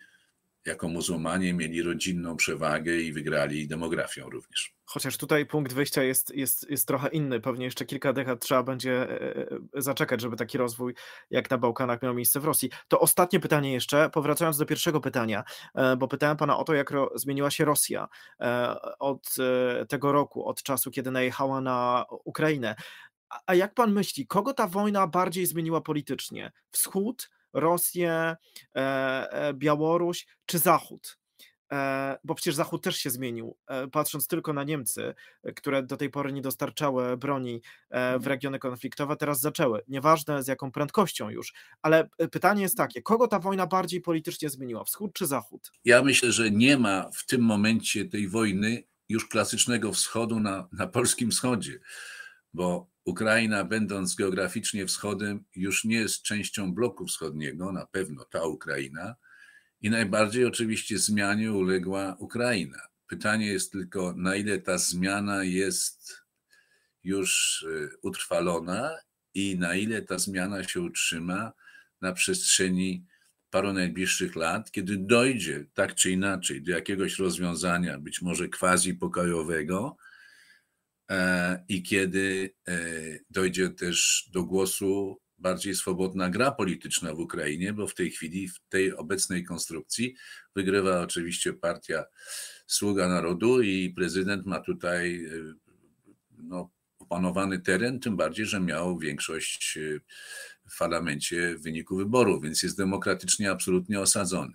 jako muzułmanie mieli rodzinną przewagę i wygrali demografią również. Chociaż tutaj punkt wyjścia jest, jest, jest trochę inny. Pewnie jeszcze kilka dekad trzeba będzie e, e, zaczekać, żeby taki rozwój jak na Bałkanach miał miejsce w Rosji. To ostatnie pytanie jeszcze, powracając do pierwszego pytania, e, bo pytałem pana o to, jak zmieniła się Rosja od tego roku, od czasu, kiedy najechała na Ukrainę. A jak pan myśli, kogo ta wojna bardziej zmieniła politycznie? Wschód Rosję, e, e, Białoruś czy Zachód e, bo przecież Zachód też się zmienił, patrząc tylko na Niemcy, które do tej pory nie dostarczały broni w mhm. regiony konfliktowe, teraz zaczęły. Nieważne z jaką prędkością już, ale pytanie jest takie: kogo ta wojna bardziej politycznie zmieniła, Wschód czy Zachód? Ja myślę, że nie ma w tym momencie tej wojny już klasycznego wschodu na, na polskim wschodzie, bo Ukraina, będąc geograficznie wschodem, już nie jest częścią bloku wschodniego, na pewno ta Ukraina, i najbardziej oczywiście zmianie uległa Ukraina. Pytanie jest tylko, na ile ta zmiana jest już y, utrwalona i na ile ta zmiana się utrzyma na przestrzeni paru najbliższych lat, kiedy dojdzie tak czy inaczej do jakiegoś rozwiązania, być może quasi pokojowego, E, i kiedy e, dojdzie też do głosu bardziej swobodna gra polityczna w Ukrainie, bo w tej chwili, w tej obecnej konstrukcji, wygrywa oczywiście partia Sługa Narodu i prezydent ma tutaj e, no, opanowany teren, tym bardziej, że miał większość w parlamencie w wyniku wyborów, więc jest demokratycznie absolutnie osadzony.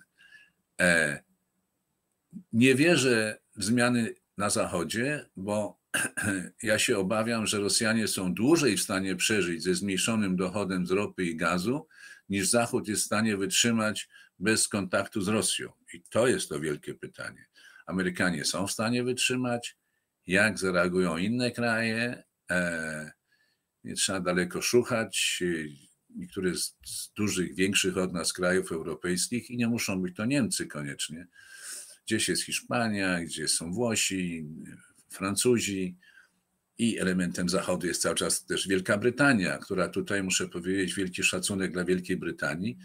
Nie wierzę w zmiany na Zachodzie, bo ja się obawiam, że Rosjanie są dłużej w stanie przeżyć ze zmniejszonym dochodem z ropy i gazu, niż Zachód jest w stanie wytrzymać bez kontaktu z Rosją. I to jest to wielkie pytanie. Amerykanie są w stanie wytrzymać, jak zareagują inne kraje. E, nie trzeba daleko szukać. Niektóre z, dużych, większych od nas krajów europejskich i nie muszą być to Niemcy koniecznie. Gdzieś jest Hiszpania, gdzie są Włosi, Francuzi i elementem Zachodu jest cały czas też Wielka Brytania, która tutaj, muszę powiedzieć, wielki szacunek dla Wielkiej Brytanii,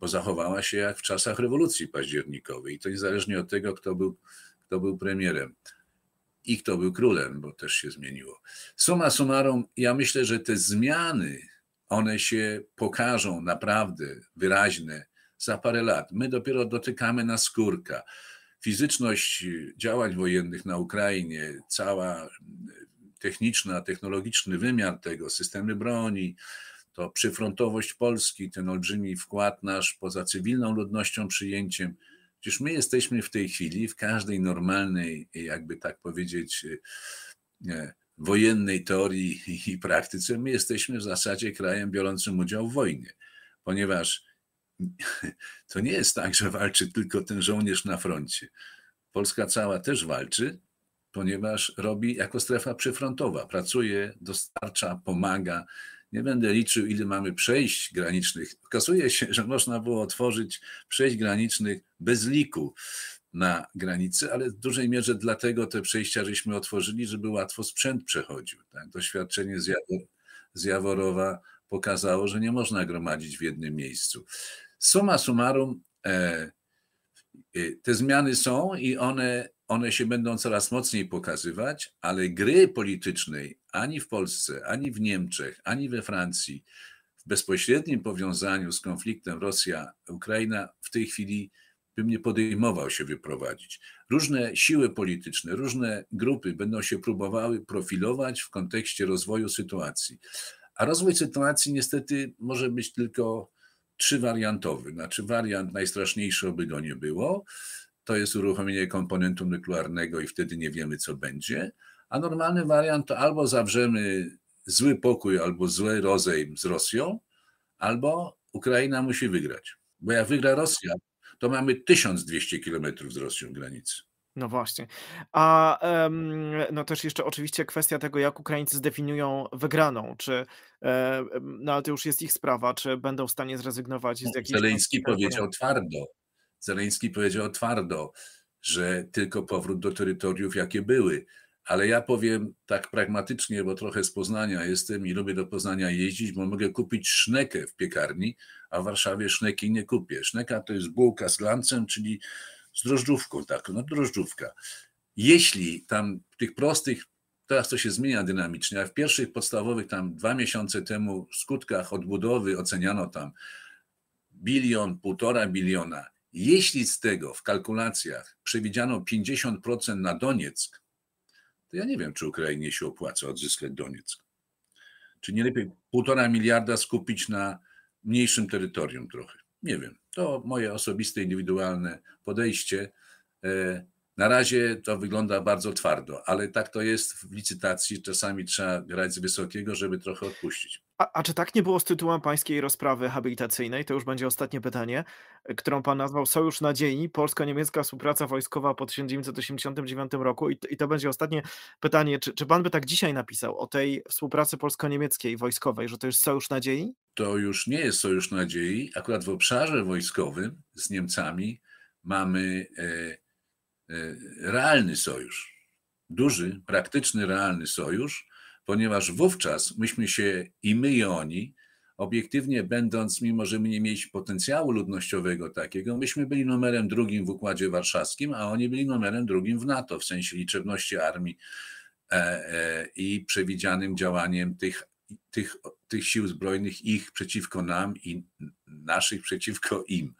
bo zachowała się jak w czasach rewolucji październikowej i to niezależnie od tego, kto był, kto był premierem i kto był królem, bo też się zmieniło. Suma summarum, ja myślę, że te zmiany, one się pokażą naprawdę wyraźne za parę lat. My dopiero dotykamy na skórka fizyczność działań wojennych na Ukrainie, cała e, techniczna, technologiczny wymiar tego, systemy broni, to przyfrontowość Polski, ten olbrzymi wkład nasz poza cywilną ludnością, przyjęciem. Przecież my jesteśmy w tej chwili w każdej normalnej, jakby tak powiedzieć, e, e, wojennej teorii i praktyce, my jesteśmy w zasadzie krajem biorącym udział w wojnie, ponieważ to nie jest tak, że walczy tylko ten żołnierz na froncie. Polska cała też walczy, ponieważ robi jako strefa przyfrontowa. Pracuje, dostarcza, pomaga. Nie będę liczył, ile mamy przejść granicznych. Okazuje się, że można było otworzyć przejść granicznych bez liku na granicy, ale w dużej mierze dlatego te przejścia żeśmy otworzyli, żeby łatwo sprzęt przechodził. Tak? Doświadczenie z, z Jaworowa pokazało, że nie można gromadzić w jednym miejscu. Suma summarum, e, e, te zmiany są i one, one się będą coraz mocniej pokazywać, ale gry politycznej ani w Polsce, ani w Niemczech, ani we Francji w bezpośrednim powiązaniu z konfliktem Rosja-Ukraina w tej chwili bym nie podejmował się wyprowadzić. Różne siły polityczne, różne grupy będą się próbowały profilować w kontekście rozwoju sytuacji. A rozwój sytuacji niestety może być tylko trzywariantowy, znaczy wariant najstraszniejszy, oby go nie było, to jest uruchomienie komponentu nuklearnego i wtedy nie wiemy, co będzie, a normalny wariant to albo zawrzemy zły pokój, albo zły rozejm z Rosją, albo Ukraina musi wygrać. Bo jak wygra Rosja, to mamy 1200 kilometrów z Rosją granicy. No właśnie. A no też jeszcze oczywiście kwestia tego, jak Ukraińcy zdefiniują wygraną, czy e, no ale to już jest ich sprawa, czy będą w stanie zrezygnować z no, jakiejś... Zeleński powiedział twardo, Zeleński powiedział twardo, że tylko powrót do terytoriów, jakie były. Ale ja powiem tak pragmatycznie, bo trochę z Poznania jestem i lubię do Poznania jeździć, bo mogę kupić sznekę w piekarni, a w Warszawie szneki nie kupię. Szneka to jest bułka z glancem, czyli z drożdżówką tak, no drożdżówka. Jeśli tam tych prostych, teraz to się zmienia dynamicznie, a w pierwszych podstawowych tam dwa miesiące temu w skutkach odbudowy oceniano tam bilion, półtora biliona. Jeśli z tego w kalkulacjach przewidziano 50% na Donieck, to ja nie wiem, czy Ukrainie się opłaca odzyskać Donieck. Czy nie lepiej półtora miliarda skupić na mniejszym terytorium trochę? Nie wiem. To moje osobiste, indywidualne podejście. E, na razie to wygląda bardzo twardo, ale tak to jest w licytacji. Czasami trzeba grać z wysokiego, żeby trochę odpuścić. A, a, czy tak nie było z tytułem pańskiej rozprawy habilitacyjnej? To już będzie ostatnie pytanie, którą pan nazwał Sojusz Nadziei, polsko-niemiecka współpraca wojskowa po 1989 roku. I, i to będzie ostatnie pytanie. Czy, czy pan by tak dzisiaj napisał o tej współpracy polsko-niemieckiej wojskowej, że to jest Sojusz Nadziei? To już nie jest Sojusz Nadziei. Akurat w obszarze wojskowym z Niemcami mamy. E, E, realny sojusz, duży, praktyczny, realny sojusz, ponieważ wówczas myśmy się i my, i oni, obiektywnie będąc, mimo że my nie mieliśmy potencjału ludnościowego takiego, myśmy byli numerem drugim w Układzie Warszawskim, a oni byli numerem drugim w NATO w sensie liczebności armii e, e, i przewidzianym działaniem tych, tych, tych sił zbrojnych, ich przeciwko nam i naszych przeciwko im,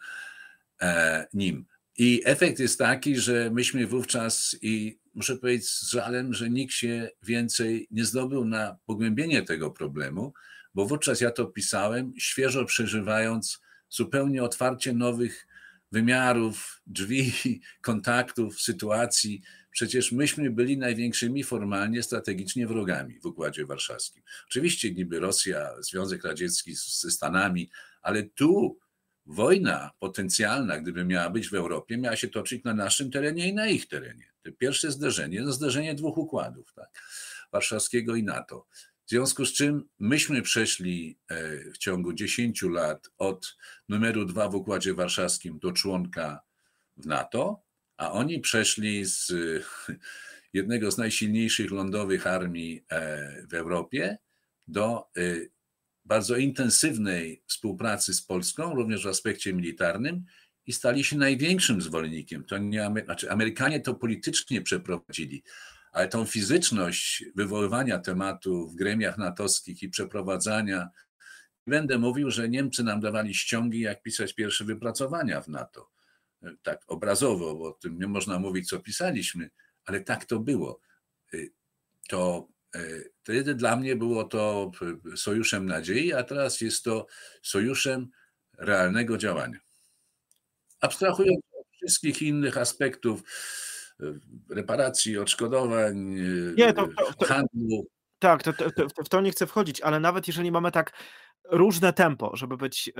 nim. I efekt jest taki, że myśmy wówczas i muszę powiedzieć z żalem, że nikt się więcej nie zdobył na pogłębienie tego problemu, bo wówczas ja to pisałem, świeżo przeżywając zupełnie otwarcie nowych wymiarów, drzwi, kontaktów, sytuacji. Przecież myśmy byli największymi formalnie, strategicznie wrogami w Układzie Warszawskim. Oczywiście niby Rosja, Związek Radziecki ze Stanami, ale tu wojna potencjalna, gdyby miała być w Europie, miała się toczyć na naszym terenie i na ich terenie. To pierwsze zderzenie, to no zderzenie dwóch układów, tak? warszawskiego i NATO. W związku z czym myśmy przeszli e, w ciągu 10 lat od numeru dwa w Układzie Warszawskim do członka w NATO, a oni przeszli z e, jednego z najsilniejszych lądowych armii e, w Europie do bardzo intensywnej współpracy z Polską, również w aspekcie militarnym, i stali się największym zwolennikiem. To nie, znaczy Amerykanie to politycznie przeprowadzili, ale tą fizyczność wywoływania tematu w gremiach natowskich i przeprowadzania. Będę mówił, że Niemcy nam dawali ściągi, jak pisać pierwsze wypracowania w NATO. Tak obrazowo, bo o tym nie można mówić, co pisaliśmy, ale tak to było. Y, to Wtedy e, dla mnie było to e, sojuszem nadziei, a teraz jest to sojuszem realnego działania. Abstrahując od wszystkich innych aspektów e, reparacji, odszkodowań, nie, to, to, handlu. Tak, to, w to nie chcę wchodzić, ale nawet jeżeli mamy tak różne tempo, żeby być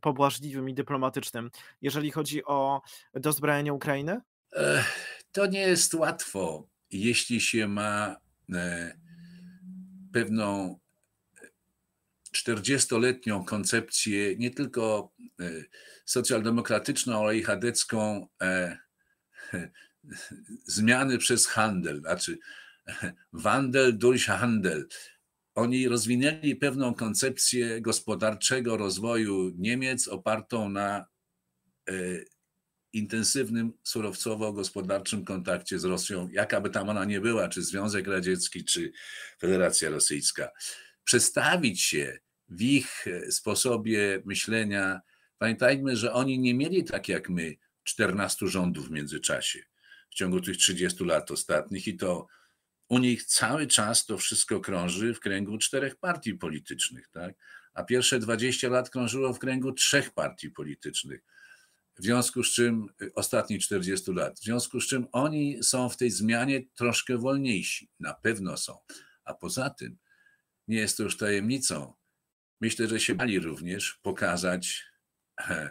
pobłażliwym i dyplomatycznym, jeżeli chodzi o dozbrojenie Ukrainy? To nie jest łatwo, jeśli się ma E, pewną 40-letnią koncepcję, nie tylko e, socjaldemokratyczną, ale i chadecką e, zmiany przez handel, znaczy Wandel durch Handel. Oni rozwinęli pewną koncepcję gospodarczego rozwoju Niemiec opartą na intensywnym surowcowo-gospodarczym kontakcie z Rosją, jakaby tam ona nie była, czy Związek Radziecki, czy Federacja Rosyjska. Przestawić się w ich e, sposobie myślenia. Pamiętajmy, że oni nie mieli tak jak my 14 rządów w międzyczasie, w ciągu tych 30 lat ostatnich i to u nich cały czas to wszystko krąży w kręgu czterech partii politycznych, tak? a pierwsze 20 lat krążyło w kręgu trzech partii politycznych w związku z czym y, ostatnich 40 lat, w związku z czym oni są w tej zmianie troszkę wolniejsi, na pewno są. A poza tym nie jest to już tajemnicą. Myślę, że się bali również pokazać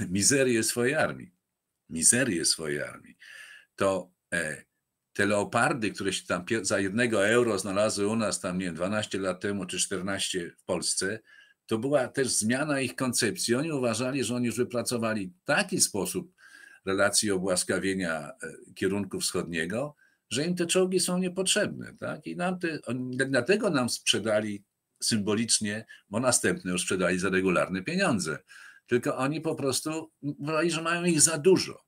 mizerię swojej armii. Mizerię swojej armii. To e, te leopardy, które się tam za jednego euro znalazły u nas tam, nie 12 lat temu czy 14 w Polsce, to była też zmiana ich koncepcji. Oni uważali, że oni już wypracowali taki sposób relacji obłaskawienia e, kierunku wschodniego, że im te czołgi są niepotrzebne. Tak? I nam te, oni, dlatego nam sprzedali symbolicznie, bo następne już sprzedali za regularne pieniądze. Tylko oni po prostu uważali, że mają ich za dużo.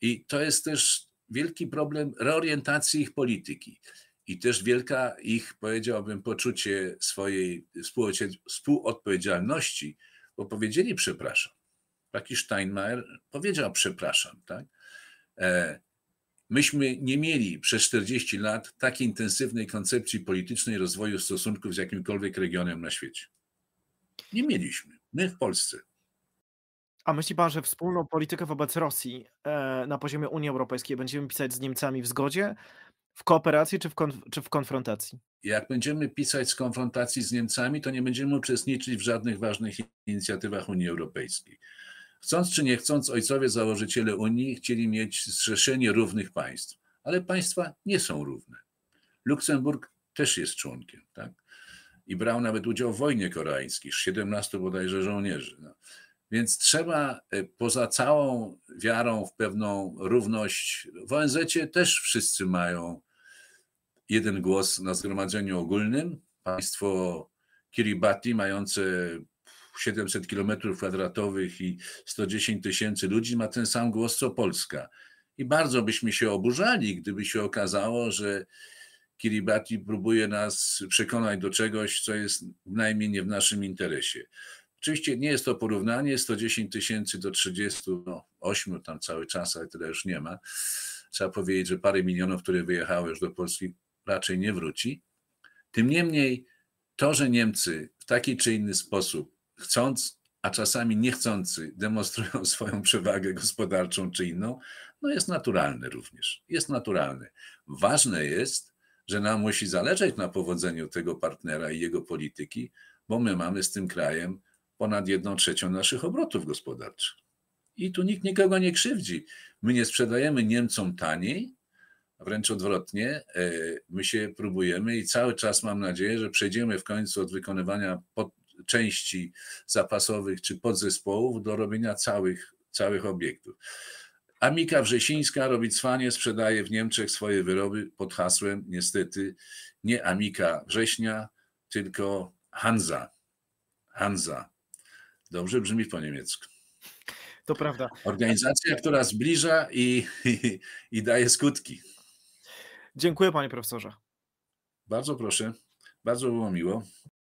I to jest też wielki problem reorientacji ich polityki i też wielka ich, powiedziałbym, poczucie swojej współodpowiedzialności, bo powiedzieli przepraszam. Taki Steinmeier powiedział przepraszam. Tak? E, myśmy nie mieli przez 40 lat tak intensywnej koncepcji politycznej rozwoju stosunków z jakimkolwiek regionem na świecie. Nie mieliśmy. My w Polsce. A myśli pan, że wspólną politykę wobec Rosji e, na poziomie Unii Europejskiej będziemy pisać z Niemcami w zgodzie, w kooperacji czy w, czy w konfrontacji? Jak będziemy pisać z konfrontacji z Niemcami, to nie będziemy uczestniczyć w żadnych ważnych inicjatywach Unii Europejskiej. Chcąc czy nie chcąc, ojcowie założyciele Unii chcieli mieć zrzeszenie równych państw, ale państwa nie są równe. Luksemburg też jest członkiem, tak? I brał nawet udział w wojnie koreańskiej, 17 bodajże żołnierzy. No. Więc trzeba e, poza całą wiarą w pewną równość, w ONZ też wszyscy mają jeden głos na zgromadzeniu ogólnym. Państwo Kiribati, mające 700 kilometrów kwadratowych i 110 tysięcy ludzi, ma ten sam głos co Polska. I bardzo byśmy się oburzali, gdyby się okazało, że Kiribati próbuje nas przekonać do czegoś, co jest najmniej nie w naszym interesie. Oczywiście nie jest to porównanie 110 tysięcy do 38, no, tam cały czas, ale tyle już nie ma. Trzeba powiedzieć, że parę milionów, które wyjechały już do Polski, raczej nie wróci. Tym niemniej to, że Niemcy w taki czy inny sposób, chcąc, a czasami niechcący, demonstrują swoją przewagę gospodarczą czy inną, no jest naturalne również. Jest naturalne. Ważne jest, że nam musi zależeć na powodzeniu tego partnera i jego polityki, bo my mamy z tym krajem ponad jedną trzecią naszych obrotów gospodarczych. I tu nikt nikogo nie krzywdzi. My nie sprzedajemy Niemcom taniej, Wręcz odwrotnie, e, my się próbujemy i cały czas mam nadzieję, że przejdziemy w końcu od wykonywania części zapasowych czy podzespołów do robienia całych, całych obiektów. Amika Wrzesińska robi cwanie, sprzedaje w Niemczech swoje wyroby pod hasłem niestety nie Amika Września, tylko Hansa. Hansa. Dobrze brzmi po niemiecku. To prawda. Organizacja, która zbliża i, i, i daje skutki. Dziękuję panie profesorze. Bardzo proszę. Bardzo było miło.